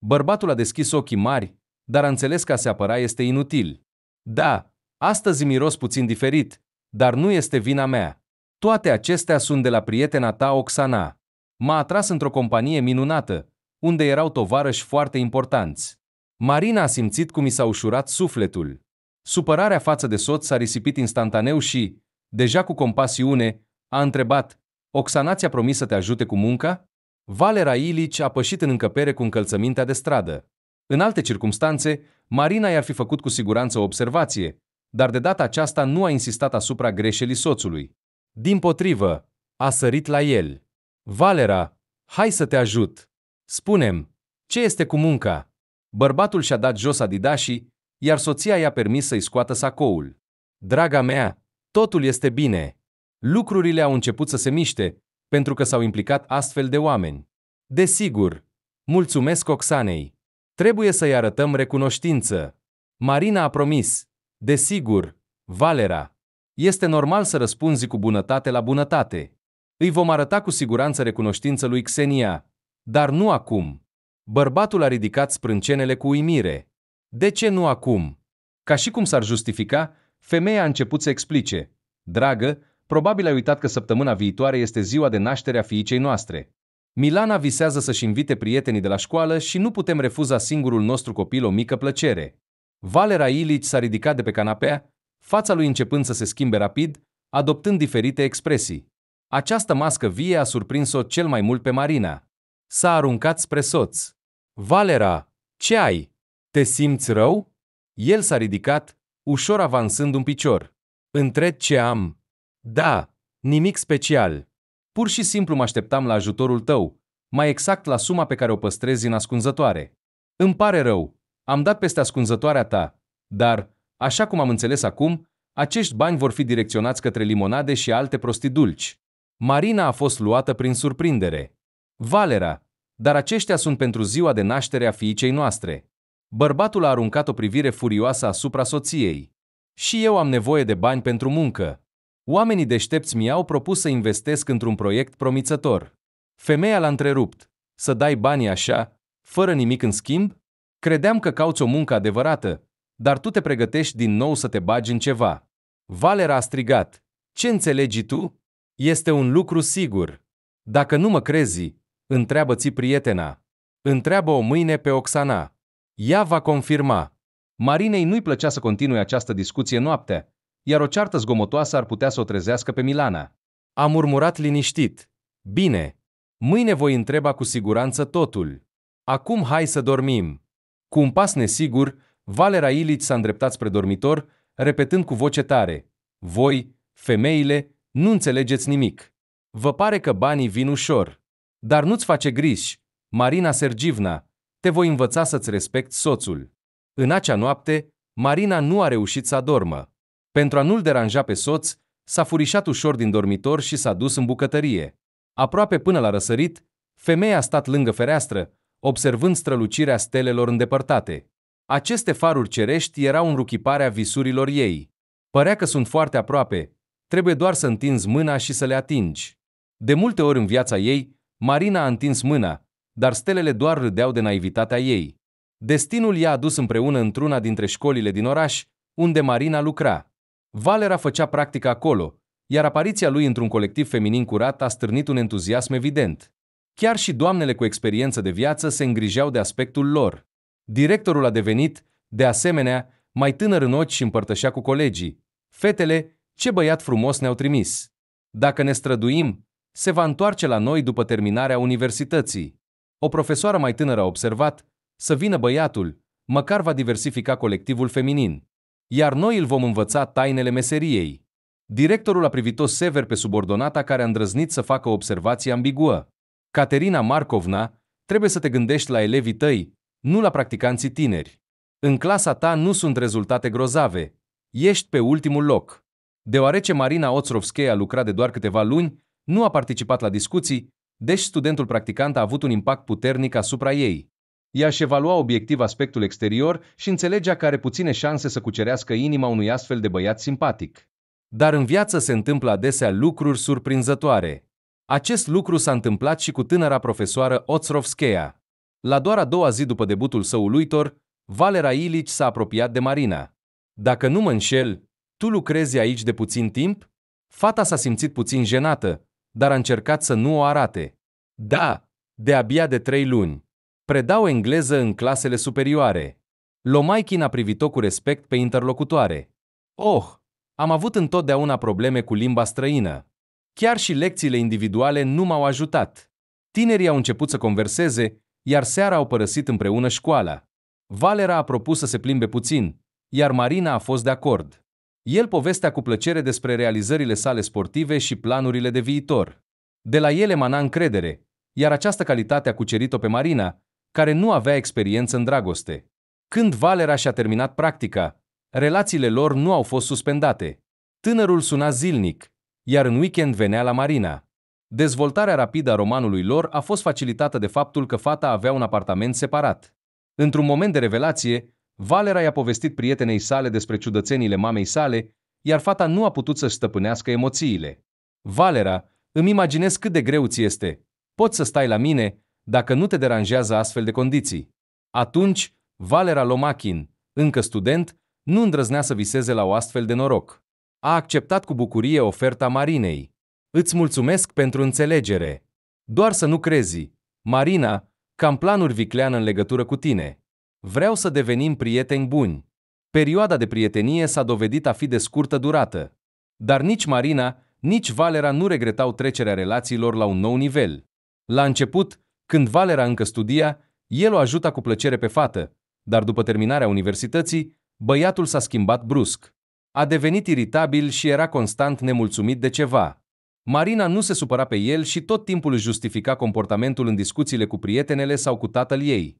Bărbatul a deschis ochii mari, dar a înțeles că a se apăra este inutil. Da, astăzi miros puțin diferit, dar nu este vina mea. Toate acestea sunt de la prietena ta Oxana. M-a atras într-o companie minunată, unde erau tovarăși foarte importanți. Marina a simțit cum i s-a ușurat sufletul. Supărarea față de soț s-a risipit instantaneu și, deja cu compasiune, a întrebat, Oxana ți-a promis să te ajute cu munca? Valera Ilici a pășit în încăpere cu încălțămintea de stradă. În alte circunstanțe, Marina i-ar fi făcut cu siguranță o observație, dar de data aceasta nu a insistat asupra greșelii soțului. Din potrivă, a sărit la el. Valera, hai să te ajut! Spunem, ce este cu munca? Bărbatul și-a dat jos adidașii, iar soția i-a permis să-i scoată sacoul. Draga mea, totul este bine. Lucrurile au început să se miște, pentru că s-au implicat astfel de oameni. Desigur, mulțumesc Oxanei. Trebuie să-i arătăm recunoștință. Marina a promis, Desigur, Valera. Este normal să răspunzi cu bunătate la bunătate. Îi vom arăta cu siguranță recunoștință lui Xenia, dar nu acum. Bărbatul a ridicat sprâncenele cu uimire. De ce nu acum? Ca și cum s-ar justifica, femeia a început să explice. Dragă, probabil ai uitat că săptămâna viitoare este ziua de naștere a fiicei noastre. Milana visează să-și invite prietenii de la școală și nu putem refuza singurul nostru copil o mică plăcere. Valera Ilici s-a ridicat de pe canapea, fața lui începând să se schimbe rapid, adoptând diferite expresii. Această mască vie a surprins-o cel mai mult pe Marina. S-a aruncat spre soț. Valera, ce ai? Te simți rău? El s-a ridicat, ușor avansând un picior. Întreb ce am. Da, nimic special. Pur și simplu mă așteptam la ajutorul tău, mai exact la suma pe care o păstrezi în ascunzătoare. Îmi pare rău, am dat peste ascunzătoarea ta, dar, așa cum am înțeles acum, acești bani vor fi direcționați către limonade și alte prostii dulci. Marina a fost luată prin surprindere. Valera, dar aceștia sunt pentru ziua de naștere a fiicei noastre. Bărbatul a aruncat o privire furioasă asupra soției. Și eu am nevoie de bani pentru muncă. Oamenii deștepți mi-au propus să investesc într-un proiect promițător. Femeia l-a întrerupt. Să dai banii așa, fără nimic în schimb? Credeam că cauți o muncă adevărată, dar tu te pregătești din nou să te bagi în ceva. Valera a strigat. Ce înțelegi tu? Este un lucru sigur. Dacă nu mă crezi, întreabă-ți prietena. Întreabă-o mâine pe Oxana. Ea va confirma. Marinei nu-i plăcea să continue această discuție noaptea, iar o ceartă zgomotoasă ar putea să o trezească pe Milana. A murmurat liniștit. Bine, mâine voi întreba cu siguranță totul. Acum hai să dormim. Cu un pas nesigur, Valera Ilici s-a îndreptat spre dormitor, repetând cu voce tare, Voi, femeile, nu înțelegeți nimic. Vă pare că banii vin ușor. Dar nu-ți face griji, Marina Sergivna, te voi învăța să-ți respect soțul. În acea noapte, Marina nu a reușit să adormă. Pentru a nu-l deranja pe soț, s-a furișat ușor din dormitor și s-a dus în bucătărie. Aproape până la răsărit, femeia a stat lângă fereastră, observând strălucirea stelelor îndepărtate. Aceste faruri cerești erau ruchiparea visurilor ei. Părea că sunt foarte aproape, trebuie doar să întinzi mâna și să le atingi. De multe ori în viața ei, Marina a întins mâna, dar stelele doar râdeau de naivitatea ei. Destinul i-a adus împreună într-una dintre școlile din oraș, unde Marina lucra. Valera făcea practică acolo, iar apariția lui într-un colectiv feminin curat a stârnit un entuziasm evident. Chiar și doamnele cu experiență de viață se îngrijeau de aspectul lor. Directorul a devenit, de asemenea, mai tânăr în ochi și împărtășea cu colegii. Fetele, ce băiat frumos ne-au trimis! Dacă ne străduim, se va întoarce la noi după terminarea universității. O profesoară mai tânără a observat, să vină băiatul, măcar va diversifica colectivul feminin. Iar noi îl vom învăța tainele meseriei. Directorul a privit-o sever pe subordonata care a îndrăznit să facă observații ambiguă. Caterina Marcovna, trebuie să te gândești la elevii tăi, nu la practicanții tineri. În clasa ta nu sunt rezultate grozave. Ești pe ultimul loc. Deoarece Marina Oțrovskei a lucrat de doar câteva luni, nu a participat la discuții, deci studentul practicant a avut un impact puternic asupra ei. Ea își evalua obiectiv aspectul exterior și înțelegea că are puține șanse să cucerească inima unui astfel de băiat simpatic. Dar în viață se întâmplă adesea lucruri surprinzătoare. Acest lucru s-a întâmplat și cu tânăra profesoară Otsrovskeia. La doar a doua zi după debutul său uluitor, Valera Ilici s-a apropiat de Marina. Dacă nu mă înșel, tu lucrezi aici de puțin timp? Fata s-a simțit puțin jenată, dar a încercat să nu o arate. Da, de-abia de trei luni. Predau engleză în clasele superioare. Lomaikin a privit-o cu respect pe interlocutoare. Oh, am avut întotdeauna probleme cu limba străină. Chiar și lecțiile individuale nu m-au ajutat. Tinerii au început să converseze, iar seara au părăsit împreună școala. Valera a propus să se plimbe puțin, iar Marina a fost de acord. El povestea cu plăcere despre realizările sale sportive și planurile de viitor. De la el mana încredere, iar această calitate a cucerit-o pe Marina, care nu avea experiență în dragoste. Când Valera și-a terminat practica, relațiile lor nu au fost suspendate. Tânărul suna zilnic, iar în weekend venea la Marina. Dezvoltarea rapidă a romanului lor a fost facilitată de faptul că fata avea un apartament separat. Într-un moment de revelație, Valera i-a povestit prietenei sale despre ciudățenile mamei sale, iar fata nu a putut să-și stăpânească emoțiile. Valera, îmi imaginez cât de greu ți este. Poți să stai la mine, dacă nu te deranjează astfel de condiții. Atunci, Valera Lomachin, încă student, nu îndrăznea să viseze la o astfel de noroc a acceptat cu bucurie oferta Marinei. Îți mulțumesc pentru înțelegere. Doar să nu crezi, Marina, că am planuri viclean în legătură cu tine. Vreau să devenim prieteni buni. Perioada de prietenie s-a dovedit a fi de scurtă durată. Dar nici Marina, nici Valera nu regretau trecerea relațiilor la un nou nivel. La început, când Valera încă studia, el o ajuta cu plăcere pe fată, dar după terminarea universității, băiatul s-a schimbat brusc. A devenit iritabil și era constant nemulțumit de ceva. Marina nu se supăra pe el și tot timpul își justifica comportamentul în discuțiile cu prietenele sau cu tatăl ei.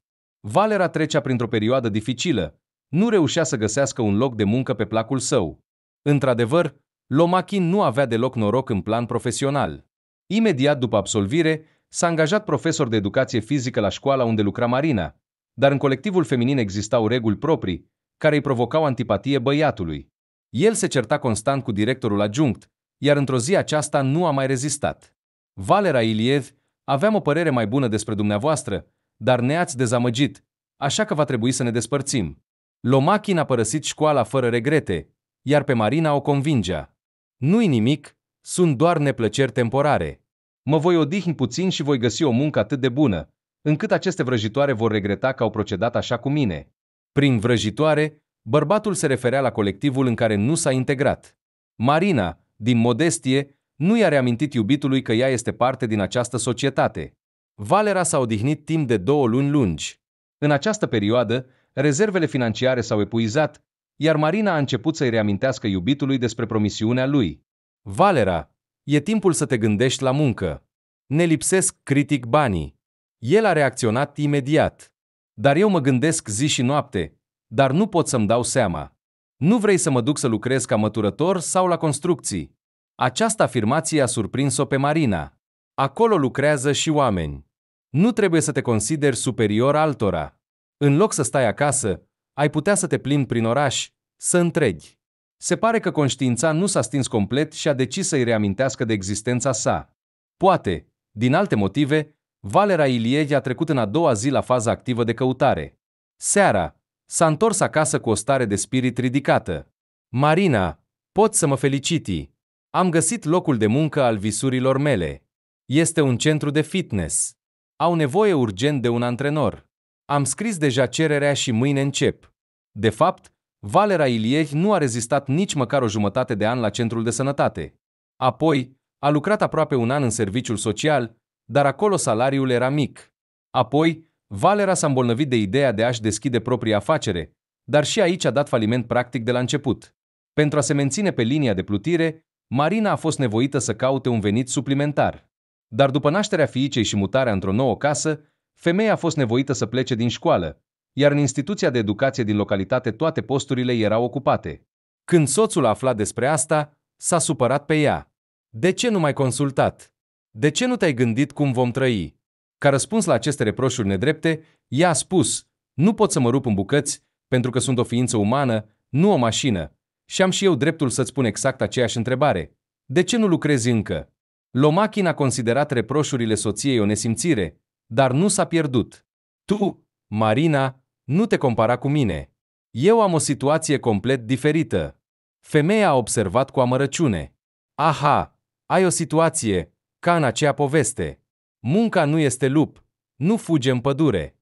Valera trecea printr-o perioadă dificilă. Nu reușea să găsească un loc de muncă pe placul său. Într-adevăr, Lomachin nu avea deloc noroc în plan profesional. Imediat după absolvire, s-a angajat profesor de educație fizică la școala unde lucra Marina, dar în colectivul feminin existau reguli proprii, care îi provocau antipatie băiatului. El se certa constant cu directorul adjunct, iar într-o zi aceasta nu a mai rezistat. Valera Iliev, aveam o părere mai bună despre dumneavoastră, dar ne-ați dezamăgit, așa că va trebui să ne despărțim. Lomachin a părăsit școala fără regrete, iar pe Marina o convingea. Nu-i nimic, sunt doar neplăceri temporare. Mă voi odihni puțin și voi găsi o muncă atât de bună, încât aceste vrăjitoare vor regreta că au procedat așa cu mine. Prin vrăjitoare, Bărbatul se referea la colectivul în care nu s-a integrat. Marina, din modestie, nu i-a reamintit iubitului că ea este parte din această societate. Valera s-a odihnit timp de două luni lungi. În această perioadă, rezervele financiare s-au epuizat, iar Marina a început să-i reamintească iubitului despre promisiunea lui. Valera, e timpul să te gândești la muncă. Ne lipsesc critic banii. El a reacționat imediat. Dar eu mă gândesc zi și noapte, dar nu pot să-mi dau seama. Nu vrei să mă duc să lucrez ca măturător sau la construcții. Această afirmație a surprins-o pe Marina. Acolo lucrează și oameni. Nu trebuie să te consideri superior altora. În loc să stai acasă, ai putea să te plimbi prin oraș, să întregi. Se pare că conștiința nu s-a stins complet și a decis să-i reamintească de existența sa. Poate, din alte motive, Valera Iliei a trecut în a doua zi la faza activă de căutare. Seara, s-a întors acasă cu o stare de spirit ridicată. Marina, pot să mă feliciti. Am găsit locul de muncă al visurilor mele. Este un centru de fitness. Au nevoie urgent de un antrenor. Am scris deja cererea și mâine încep. De fapt, Valera Ilieh nu a rezistat nici măcar o jumătate de an la centrul de sănătate. Apoi, a lucrat aproape un an în serviciul social, dar acolo salariul era mic. Apoi, Valera s-a îmbolnăvit de ideea de a-și deschide propria afacere, dar și aici a dat faliment practic de la început. Pentru a se menține pe linia de plutire, Marina a fost nevoită să caute un venit suplimentar. Dar după nașterea fiicei și mutarea într-o nouă casă, femeia a fost nevoită să plece din școală, iar în instituția de educație din localitate toate posturile erau ocupate. Când soțul a aflat despre asta, s-a supărat pe ea. De ce nu m-ai consultat? De ce nu te-ai gândit cum vom trăi? Ca răspuns la aceste reproșuri nedrepte, ea a spus, nu pot să mă rup în bucăți, pentru că sunt o ființă umană, nu o mașină. Și am și eu dreptul să-ți pun exact aceeași întrebare. De ce nu lucrezi încă? Lomachin a considerat reproșurile soției o nesimțire, dar nu s-a pierdut. Tu, Marina, nu te compara cu mine. Eu am o situație complet diferită. Femeia a observat cu amărăciune. Aha, ai o situație, ca în aceea poveste. Munca nu este lup, nu fuge în pădure.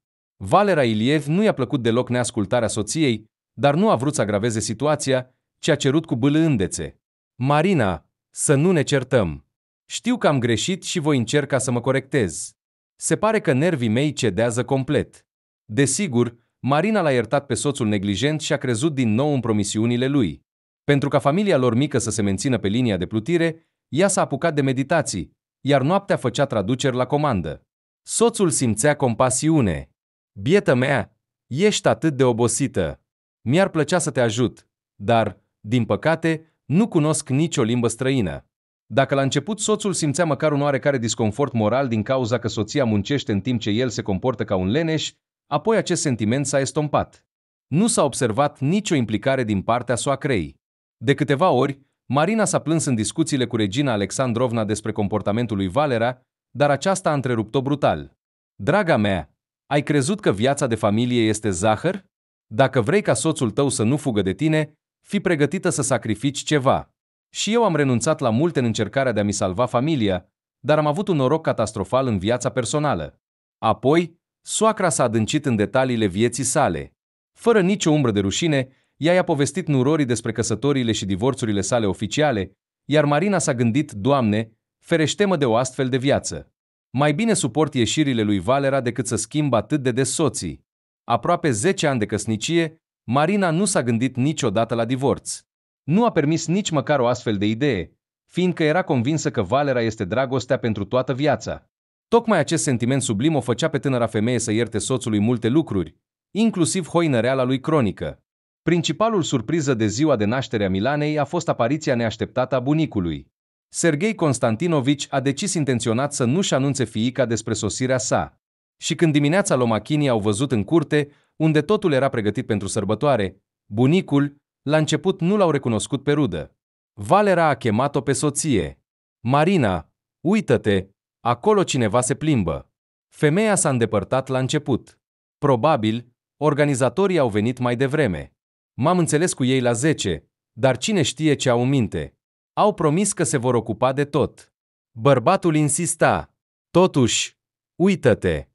Valera Iliev nu i-a plăcut deloc neascultarea soției, dar nu a vrut să agraveze situația, ci a cerut cu îndețe. Marina, să nu ne certăm. Știu că am greșit și voi încerca să mă corectez. Se pare că nervii mei cedează complet. Desigur, Marina l-a iertat pe soțul neglijent și a crezut din nou în promisiunile lui. Pentru ca familia lor mică să se mențină pe linia de plutire, ea s-a apucat de meditații, iar noaptea făcea traduceri la comandă. Soțul simțea compasiune. Bietă mea, ești atât de obosită. Mi-ar plăcea să te ajut, dar, din păcate, nu cunosc nicio limbă străină. Dacă la început soțul simțea măcar un oarecare disconfort moral din cauza că soția muncește în timp ce el se comportă ca un leneș, apoi acest sentiment s-a estompat. Nu s-a observat nicio implicare din partea soacrei. De câteva ori, Marina s-a plâns în discuțiile cu Regina Alexandrovna despre comportamentul lui Valera, dar aceasta a întrerupt-o brutal. Draga mea, ai crezut că viața de familie este zahăr? Dacă vrei ca soțul tău să nu fugă de tine, fi pregătită să sacrifici ceva. Și eu am renunțat la multe în încercarea de a-mi salva familia, dar am avut un noroc catastrofal în viața personală. Apoi, soacra s-a adâncit în detaliile vieții sale. Fără nicio umbră de rușine, ea i-a povestit nurorii despre căsătorile și divorțurile sale oficiale, iar Marina s-a gândit, Doamne, ferește-mă de o astfel de viață. Mai bine suport ieșirile lui Valera decât să schimb atât de des soții. Aproape 10 ani de căsnicie, Marina nu s-a gândit niciodată la divorț. Nu a permis nici măcar o astfel de idee, fiindcă era convinsă că Valera este dragostea pentru toată viața. Tocmai acest sentiment sublim o făcea pe tânăra femeie să ierte soțului multe lucruri, inclusiv hoinăreala lui cronică. Principalul surpriză de ziua de naștere a Milanei a fost apariția neașteptată a bunicului. Sergei Constantinovici a decis intenționat să nu-și anunțe fiica despre sosirea sa. Și când dimineața lomachinii au văzut în curte, unde totul era pregătit pentru sărbătoare, bunicul, la început nu l-au recunoscut pe rudă. Valera a chemat-o pe soție. Marina, uită-te, acolo cineva se plimbă. Femeia s-a îndepărtat la început. Probabil, organizatorii au venit mai devreme. M-am înțeles cu ei la 10, dar cine știe ce au minte. Au promis că se vor ocupa de tot. Bărbatul insista. Totuși, uită-te!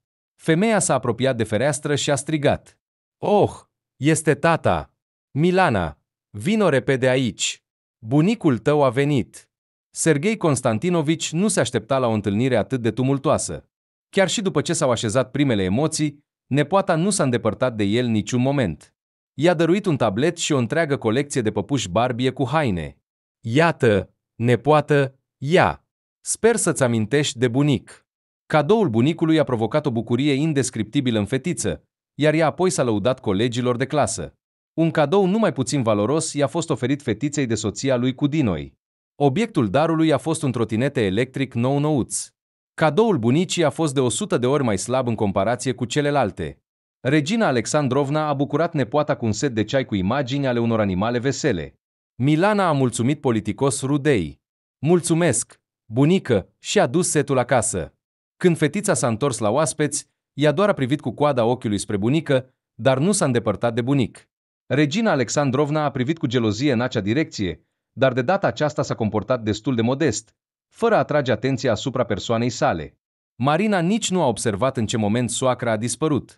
Femeia s-a apropiat de fereastră și a strigat. Oh, este tata! Milana, vino repede aici! Bunicul tău a venit! Sergei Constantinovici nu se aștepta la o întâlnire atât de tumultoasă. Chiar și după ce s-au așezat primele emoții, nepoata nu s-a îndepărtat de el niciun moment i-a dăruit un tablet și o întreagă colecție de păpuși Barbie cu haine. Iată, nepoată, ia! Sper să-ți amintești de bunic. Cadoul bunicului a provocat o bucurie indescriptibilă în fetiță, iar ea apoi s-a lăudat colegilor de clasă. Un cadou nu mai puțin valoros i-a fost oferit fetiței de soția lui Cudinoi. Obiectul darului a fost un trotinete electric nou-nouț. Cadoul bunicii a fost de 100 de ori mai slab în comparație cu celelalte. Regina Alexandrovna a bucurat nepoata cu un set de ceai cu imagini ale unor animale vesele. Milana a mulțumit politicos rudei. Mulțumesc, bunică, și a dus setul acasă. Când fetița s-a întors la oaspeți, ea doar a privit cu coada ochiului spre bunică, dar nu s-a îndepărtat de bunic. Regina Alexandrovna a privit cu gelozie în acea direcție, dar de data aceasta s-a comportat destul de modest, fără a atrage atenția asupra persoanei sale. Marina nici nu a observat în ce moment soacra a dispărut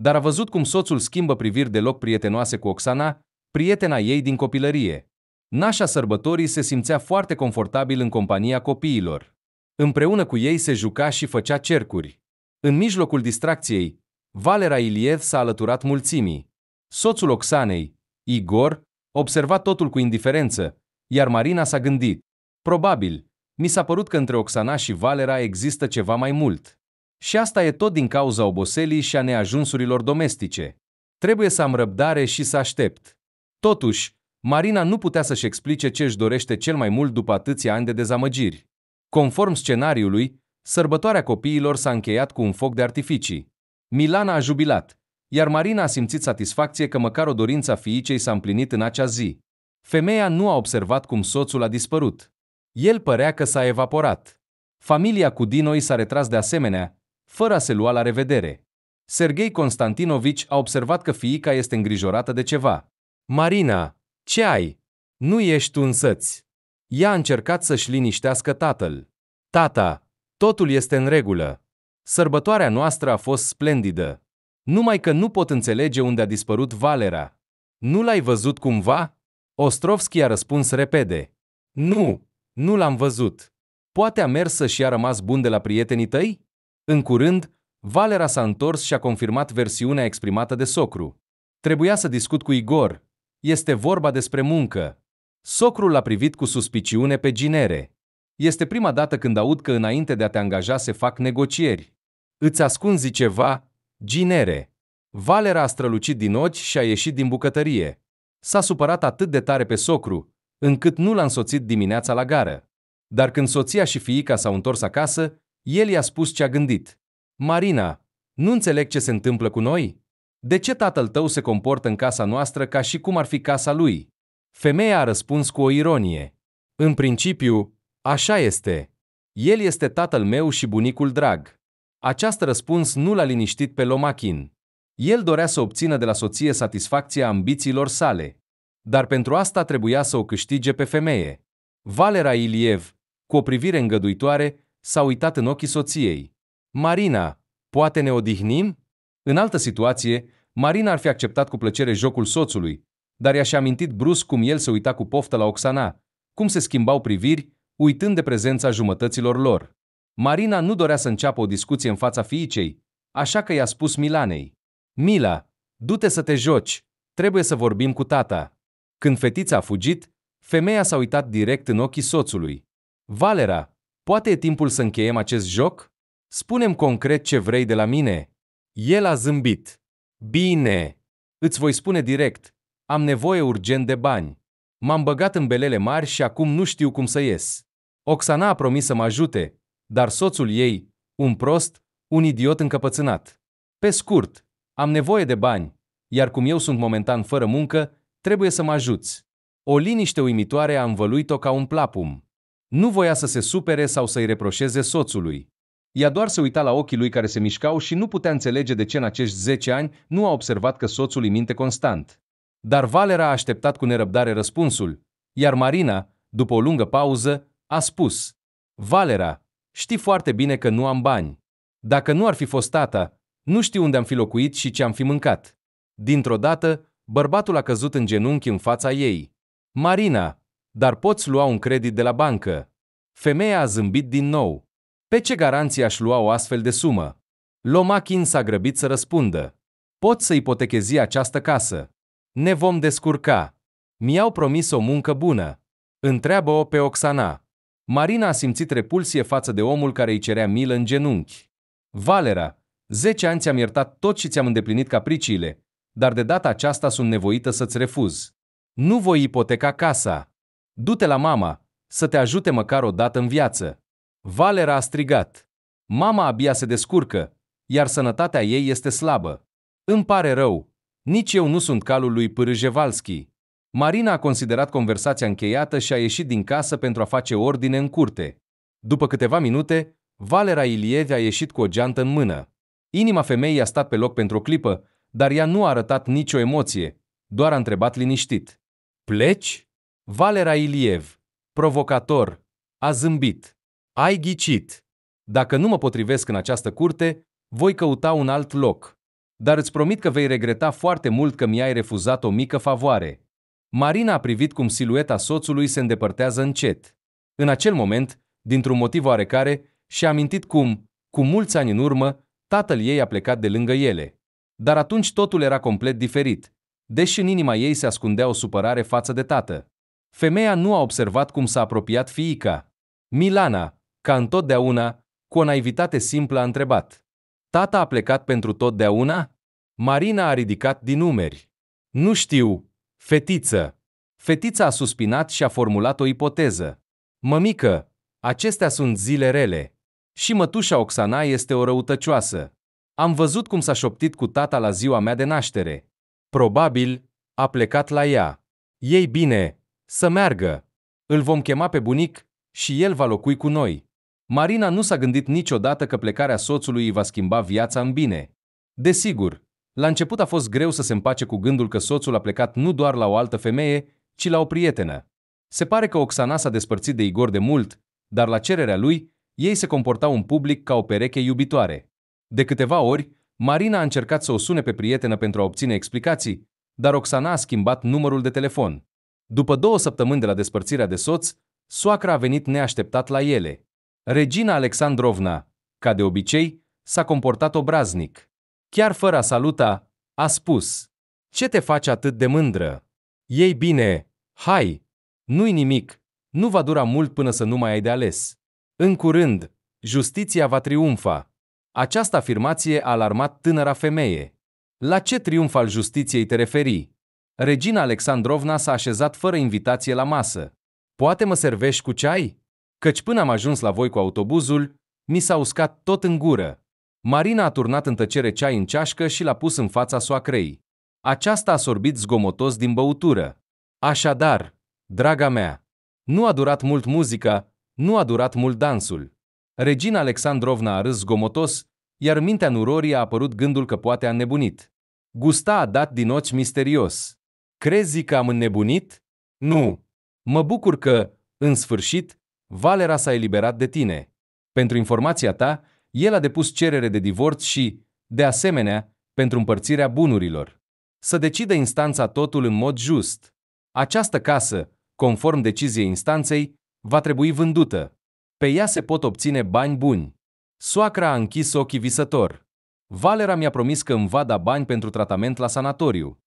dar a văzut cum soțul schimbă priviri deloc prietenoase cu Oxana, prietena ei din copilărie. Nașa sărbătorii se simțea foarte confortabil în compania copiilor. Împreună cu ei se juca și făcea cercuri. În mijlocul distracției, Valera Iliev s-a alăturat mulțimii. Soțul Oxanei, Igor, observa totul cu indiferență, iar Marina s-a gândit. Probabil, mi s-a părut că între Oxana și Valera există ceva mai mult. Și asta e tot din cauza oboselii și a neajunsurilor domestice. Trebuie să am răbdare și să aștept. Totuși, Marina nu putea să-și explice ce își dorește cel mai mult după atâția ani de dezamăgiri. Conform scenariului, sărbătoarea copiilor s-a încheiat cu un foc de artificii. Milana a jubilat, iar Marina a simțit satisfacție că măcar o dorință a fiicei s-a împlinit în acea zi. Femeia nu a observat cum soțul a dispărut. El părea că s-a evaporat. Familia cu Dinoi s-a retras de asemenea, fără a se lua la revedere. Sergei Constantinovici a observat că fiica este îngrijorată de ceva. Marina, ce ai? Nu ești un săți. Ea a încercat să-și liniștească tatăl. Tata, totul este în regulă. Sărbătoarea noastră a fost splendidă. Numai că nu pot înțelege unde a dispărut Valera. Nu l-ai văzut cumva? Ostrovski a răspuns repede. Nu, nu l-am văzut. Poate a mers să și a rămas bun de la prietenii tăi? În curând, Valera s-a întors și a confirmat versiunea exprimată de socru. Trebuia să discut cu Igor. Este vorba despre muncă. Socrul l-a privit cu suspiciune pe Ginere. Este prima dată când aud că înainte de a te angaja se fac negocieri. Îți ascunzi ceva, Ginere. Valera a strălucit din ochi și a ieșit din bucătărie. S-a supărat atât de tare pe socru, încât nu l-a însoțit dimineața la gară. Dar când soția și fiica s-au întors acasă, el i-a spus ce a gândit. Marina, nu înțeleg ce se întâmplă cu noi? De ce tatăl tău se comportă în casa noastră ca și cum ar fi casa lui? Femeia a răspuns cu o ironie. În principiu, așa este. El este tatăl meu și bunicul drag. Această răspuns nu l-a liniștit pe Lomachin. El dorea să obțină de la soție satisfacția ambițiilor sale. Dar pentru asta trebuia să o câștige pe femeie. Valera Iliev, cu o privire îngăduitoare, s-a uitat în ochii soției. Marina, poate ne odihnim? În altă situație, Marina ar fi acceptat cu plăcere jocul soțului, dar i a amintit brusc cum el se uita cu poftă la Oxana, cum se schimbau priviri, uitând de prezența jumătăților lor. Marina nu dorea să înceapă o discuție în fața fiicei, așa că i-a spus Milanei. Mila, du-te să te joci, trebuie să vorbim cu tata. Când fetița a fugit, femeia s-a uitat direct în ochii soțului. Valera, Poate e timpul să încheiem acest joc? Spunem concret ce vrei de la mine. El a zâmbit. Bine. Îți voi spune direct. Am nevoie urgent de bani. M-am băgat în belele mari și acum nu știu cum să ies. Oxana a promis să mă ajute, dar soțul ei, un prost, un idiot încăpățânat. Pe scurt, am nevoie de bani, iar cum eu sunt momentan fără muncă, trebuie să mă ajuți. O liniște uimitoare a învăluit-o ca un plapum. Nu voia să se supere sau să-i reproșeze soțului. Ea doar se uita la ochii lui care se mișcau și nu putea înțelege de ce în acești 10 ani nu a observat că soțul îi minte constant. Dar Valera a așteptat cu nerăbdare răspunsul, iar Marina, după o lungă pauză, a spus Valera, știi foarte bine că nu am bani. Dacă nu ar fi fost tata, nu știu unde am fi locuit și ce am fi mâncat. Dintr-o dată, bărbatul a căzut în genunchi în fața ei. Marina, dar poți lua un credit de la bancă. Femeia a zâmbit din nou. Pe ce garanție aș lua o astfel de sumă? Lomachin s-a grăbit să răspundă. Pot să ipotechezi această casă. Ne vom descurca. Mi-au promis o muncă bună. Întreabă-o pe Oxana. Marina a simțit repulsie față de omul care îi cerea milă în genunchi. Valera, zece ani ți-am iertat tot și ți-am îndeplinit capriciile, dar de data aceasta sunt nevoită să-ți refuz. Nu voi ipoteca casa. Du-te la mama, să te ajute măcar o dată în viață. Valera a strigat. Mama abia se descurcă, iar sănătatea ei este slabă. Îmi pare rău, nici eu nu sunt calul lui Pârjevalski. Marina a considerat conversația încheiată și a ieșit din casă pentru a face ordine în curte. După câteva minute, Valera Iliev a ieșit cu o geantă în mână. Inima femeii a stat pe loc pentru o clipă, dar ea nu a arătat nicio emoție, doar a întrebat liniștit. Pleci? Valera Iliev, provocator, a zâmbit. Ai ghicit. Dacă nu mă potrivesc în această curte, voi căuta un alt loc. Dar îți promit că vei regreta foarte mult că mi-ai refuzat o mică favoare. Marina a privit cum silueta soțului se îndepărtează încet. În acel moment, dintr-un motiv oarecare, și-a amintit cum, cu mulți ani în urmă, tatăl ei a plecat de lângă ele. Dar atunci totul era complet diferit, deși în inima ei se ascundea o supărare față de tată. Femeia nu a observat cum s-a apropiat fiica. Milana, ca întotdeauna, cu o naivitate simplă a întrebat. Tata a plecat pentru totdeauna? Marina a ridicat din numeri. Nu știu, fetiță. Fetița a suspinat și a formulat o ipoteză. Mămică, acestea sunt zile rele. Și mătușa Oxana este o răutăcioasă. Am văzut cum s-a șoptit cu tata la ziua mea de naștere. Probabil, a plecat la ea. Ei bine, să meargă! Îl vom chema pe bunic și el va locui cu noi. Marina nu s-a gândit niciodată că plecarea soțului îi va schimba viața în bine. Desigur, la început a fost greu să se împace cu gândul că soțul a plecat nu doar la o altă femeie, ci la o prietenă. Se pare că Oxana s-a despărțit de Igor de mult, dar la cererea lui, ei se comportau în public ca o pereche iubitoare. De câteva ori, Marina a încercat să o sune pe prietenă pentru a obține explicații, dar Oxana a schimbat numărul de telefon. După două săptămâni de la despărțirea de soț, soacra a venit neașteptat la ele. Regina Alexandrovna, ca de obicei, s-a comportat obraznic. Chiar fără a saluta, a spus, Ce te faci atât de mândră? Ei bine, hai, nu-i nimic, nu va dura mult până să nu mai ai de ales. În curând, justiția va triumfa. Această afirmație a alarmat tânăra femeie. La ce triumf al justiției te referi? Regina Alexandrovna s-a așezat fără invitație la masă. Poate mă servești cu ceai? Căci până am ajuns la voi cu autobuzul, mi s-a uscat tot în gură. Marina a turnat în tăcere ceai în ceașcă și l-a pus în fața soacrei. Aceasta a sorbit zgomotos din băutură. Așadar, draga mea, nu a durat mult muzica, nu a durat mult dansul. Regina Alexandrovna a râs zgomotos, iar mintea nurorii a apărut gândul că poate a nebunit. Gusta a dat din ochi misterios. Crezi că am înnebunit? Nu. Mă bucur că, în sfârșit, Valera s-a eliberat de tine. Pentru informația ta, el a depus cerere de divorț și, de asemenea, pentru împărțirea bunurilor. Să decide instanța totul în mod just. Această casă, conform deciziei instanței, va trebui vândută. Pe ea se pot obține bani buni. Soacra a închis ochii visător. Valera mi-a promis că îmi va da bani pentru tratament la sanatoriu.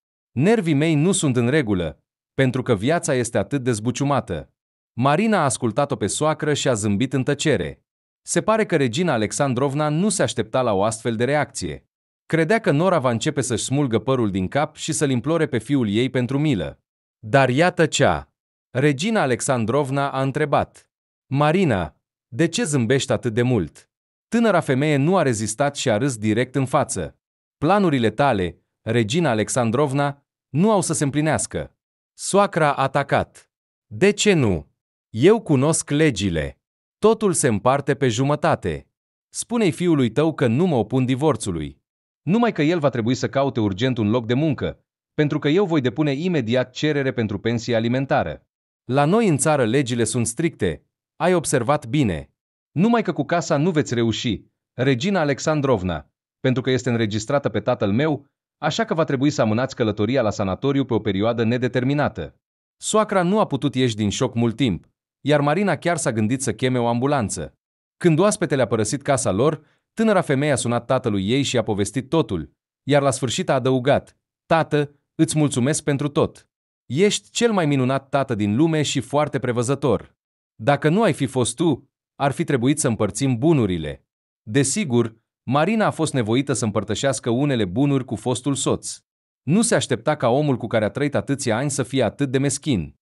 Nervii mei nu sunt în regulă, pentru că viața este atât de zbuciumată. Marina a ascultat-o pe soacră și a zâmbit în tăcere. Se pare că regina Alexandrovna nu se aștepta la o astfel de reacție. Credea că Nora va începe să-și smulgă părul din cap și să-l implore pe fiul ei pentru milă. Dar iată cea. Regina Alexandrovna a întrebat. Marina, de ce zâmbești atât de mult? Tânăra femeie nu a rezistat și a râs direct în față. Planurile tale, Regina Alexandrovna, nu au să se împlinească. Soacra a atacat. De ce nu? Eu cunosc legile. Totul se împarte pe jumătate. Spune-i fiului tău că nu mă opun divorțului. Numai că el va trebui să caute urgent un loc de muncă, pentru că eu voi depune imediat cerere pentru pensie alimentară. La noi în țară legile sunt stricte. Ai observat bine. Numai că cu casa nu veți reuși. Regina Alexandrovna, pentru că este înregistrată pe tatăl meu, așa că va trebui să amânați călătoria la sanatoriu pe o perioadă nedeterminată. Soacra nu a putut ieși din șoc mult timp, iar Marina chiar s-a gândit să cheme o ambulanță. Când oaspetele a părăsit casa lor, tânăra femeie a sunat tatălui ei și a povestit totul, iar la sfârșit a adăugat, Tată, îți mulțumesc pentru tot. Ești cel mai minunat tată din lume și foarte prevăzător. Dacă nu ai fi fost tu, ar fi trebuit să împărțim bunurile. Desigur, Marina a fost nevoită să împărtășească unele bunuri cu fostul soț. Nu se aștepta ca omul cu care a trăit atâția ani să fie atât de meschin.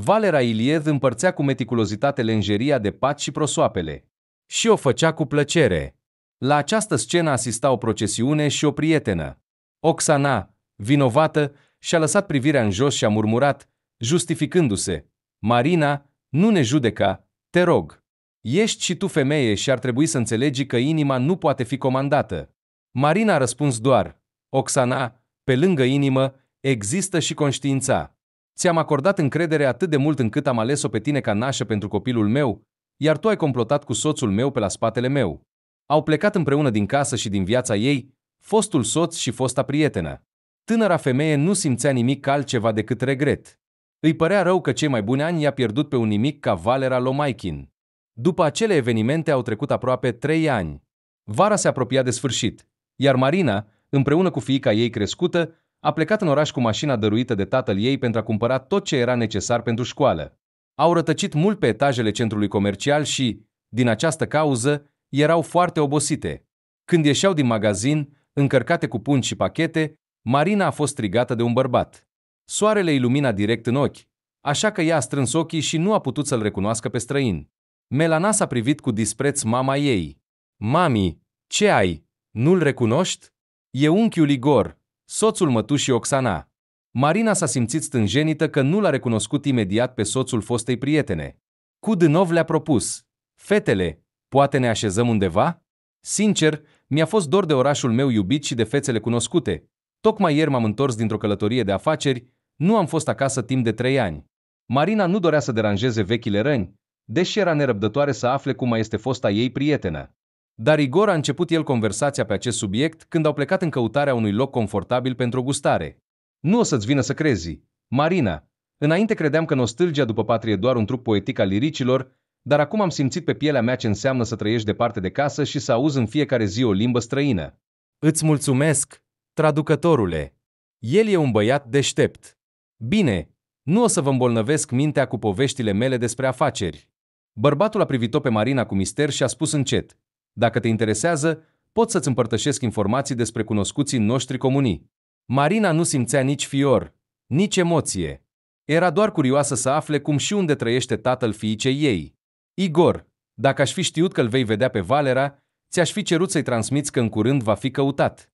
Valera Iliev împărțea cu meticulozitate lenjeria de pat și prosoapele. Și o făcea cu plăcere. La această scenă asista o procesiune și o prietenă. Oxana, vinovată, și-a lăsat privirea în jos și a murmurat, justificându-se. Marina, nu ne judeca, te rog. Ești și tu femeie și ar trebui să înțelegi că inima nu poate fi comandată. Marina a răspuns doar, Oxana, pe lângă inimă, există și conștiința. Ți-am acordat încredere atât de mult încât am ales-o pe tine ca nașă pentru copilul meu, iar tu ai complotat cu soțul meu pe la spatele meu. Au plecat împreună din casă și din viața ei, fostul soț și fosta prietenă. Tânăra femeie nu simțea nimic altceva decât regret. Îi părea rău că cei mai buni ani i-a pierdut pe un nimic ca Valera Lomaikin. După acele evenimente au trecut aproape trei ani. Vara se apropia de sfârșit, iar Marina, împreună cu fiica ei crescută, a plecat în oraș cu mașina dăruită de tatăl ei pentru a cumpăra tot ce era necesar pentru școală. Au rătăcit mult pe etajele centrului comercial și, din această cauză, erau foarte obosite. Când ieșeau din magazin, încărcate cu pungi și pachete, Marina a fost strigată de un bărbat. Soarele ilumina direct în ochi, așa că ea a strâns ochii și nu a putut să-l recunoască pe străin. Melana s-a privit cu dispreț mama ei. Mami, ce ai? Nu-l recunoști? E unchiul Igor, soțul mătușii Oxana. Marina s-a simțit stânjenită că nu l-a recunoscut imediat pe soțul fostei prietene. Cudânov le-a propus. Fetele, poate ne așezăm undeva? Sincer, mi-a fost dor de orașul meu iubit și de fețele cunoscute. Tocmai ieri m-am întors dintr-o călătorie de afaceri, nu am fost acasă timp de trei ani. Marina nu dorea să deranjeze vechile răni, deși era nerăbdătoare să afle cum mai este fosta ei prietenă. Dar Igor a început el conversația pe acest subiect când au plecat în căutarea unui loc confortabil pentru gustare. Nu o să-ți vină să crezi. Marina, înainte credeam că nostalgia după patrie doar un trup poetic al liricilor, dar acum am simțit pe pielea mea ce înseamnă să trăiești departe de casă și să auzi în fiecare zi o limbă străină. Îți mulțumesc, traducătorule. El e un băiat deștept. Bine, nu o să vă îmbolnăvesc mintea cu poveștile mele despre afaceri. Bărbatul a privit-o pe Marina cu mister și a spus încet, Dacă te interesează, pot să-ți împărtășesc informații despre cunoscuții noștri comunii. Marina nu simțea nici fior, nici emoție. Era doar curioasă să afle cum și unde trăiește tatăl fiicei ei. Igor, dacă aș fi știut că îl vei vedea pe Valera, ți-aș fi cerut să-i transmiți că în curând va fi căutat.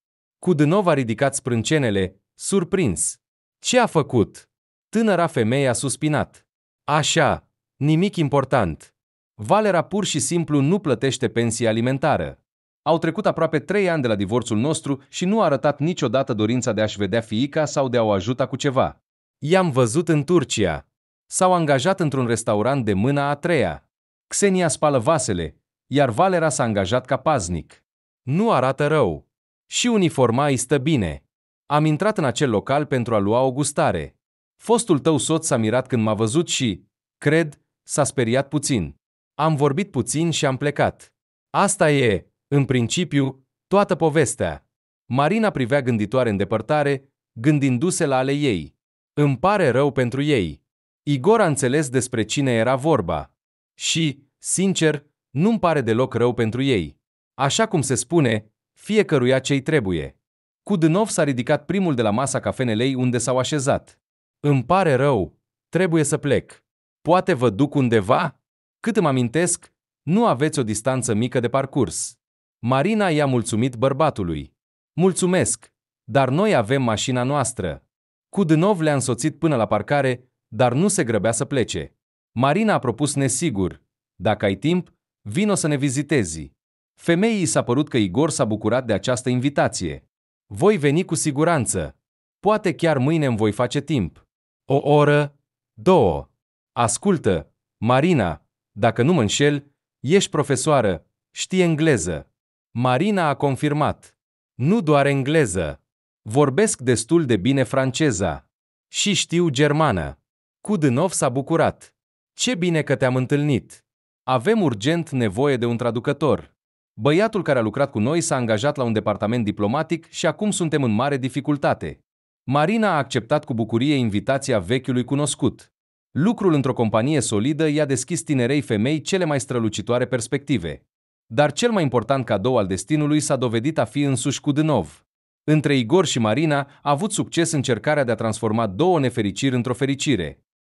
Dânov a ridicat sprâncenele, surprins. Ce a făcut? Tânăra femeie a suspinat. Așa, Nimic important. Valera pur și simplu nu plătește pensie alimentară. Au trecut aproape trei ani de la divorțul nostru și nu a arătat niciodată dorința de a-și vedea fiica sau de a o ajuta cu ceva. I-am văzut în Turcia. S-au angajat într-un restaurant de mâna a treia. Xenia spală vasele, iar Valera s-a angajat ca paznic. Nu arată rău. Și uniforma îi stă bine. Am intrat în acel local pentru a lua o gustare. Fostul tău soț s-a mirat când m-a văzut și, cred, s-a speriat puțin. Am vorbit puțin și am plecat. Asta e, în principiu, toată povestea. Marina privea gânditoare în depărtare, gândindu-se la ale ei. Îmi pare rău pentru ei. Igor a înțeles despre cine era vorba. Și, sincer, nu-mi pare deloc rău pentru ei. Așa cum se spune, fiecăruia ce-i trebuie. Cudinov s-a ridicat primul de la masa cafenelei unde s-au așezat. Îmi pare rău, trebuie să plec. Poate vă duc undeva? Cât îmi amintesc, nu aveți o distanță mică de parcurs. Marina i-a mulțumit bărbatului. Mulțumesc, dar noi avem mașina noastră. Cudnov le-a însoțit până la parcare, dar nu se grăbea să plece. Marina a propus nesigur, dacă ai timp, vino să ne vizitezi. Femeii s-a părut că Igor s-a bucurat de această invitație. Voi veni cu siguranță. Poate chiar mâine îmi voi face timp. O oră, două. Ascultă, Marina, dacă nu mă înșel, ești profesoară, știi engleză. Marina a confirmat. Nu doar engleză. Vorbesc destul de bine franceza. Și știu germană. Kudinov s-a bucurat. Ce bine că te-am întâlnit. Avem urgent nevoie de un traducător. Băiatul care a lucrat cu noi s-a angajat la un departament diplomatic și acum suntem în mare dificultate. Marina a acceptat cu bucurie invitația vechiului cunoscut. Lucrul într-o companie solidă i-a deschis tinerei femei cele mai strălucitoare perspective. Dar cel mai important cadou al destinului s-a dovedit a fi însuși Cudânov. Între Igor și Marina a avut succes încercarea de a transforma două nefericiri într-o fericire.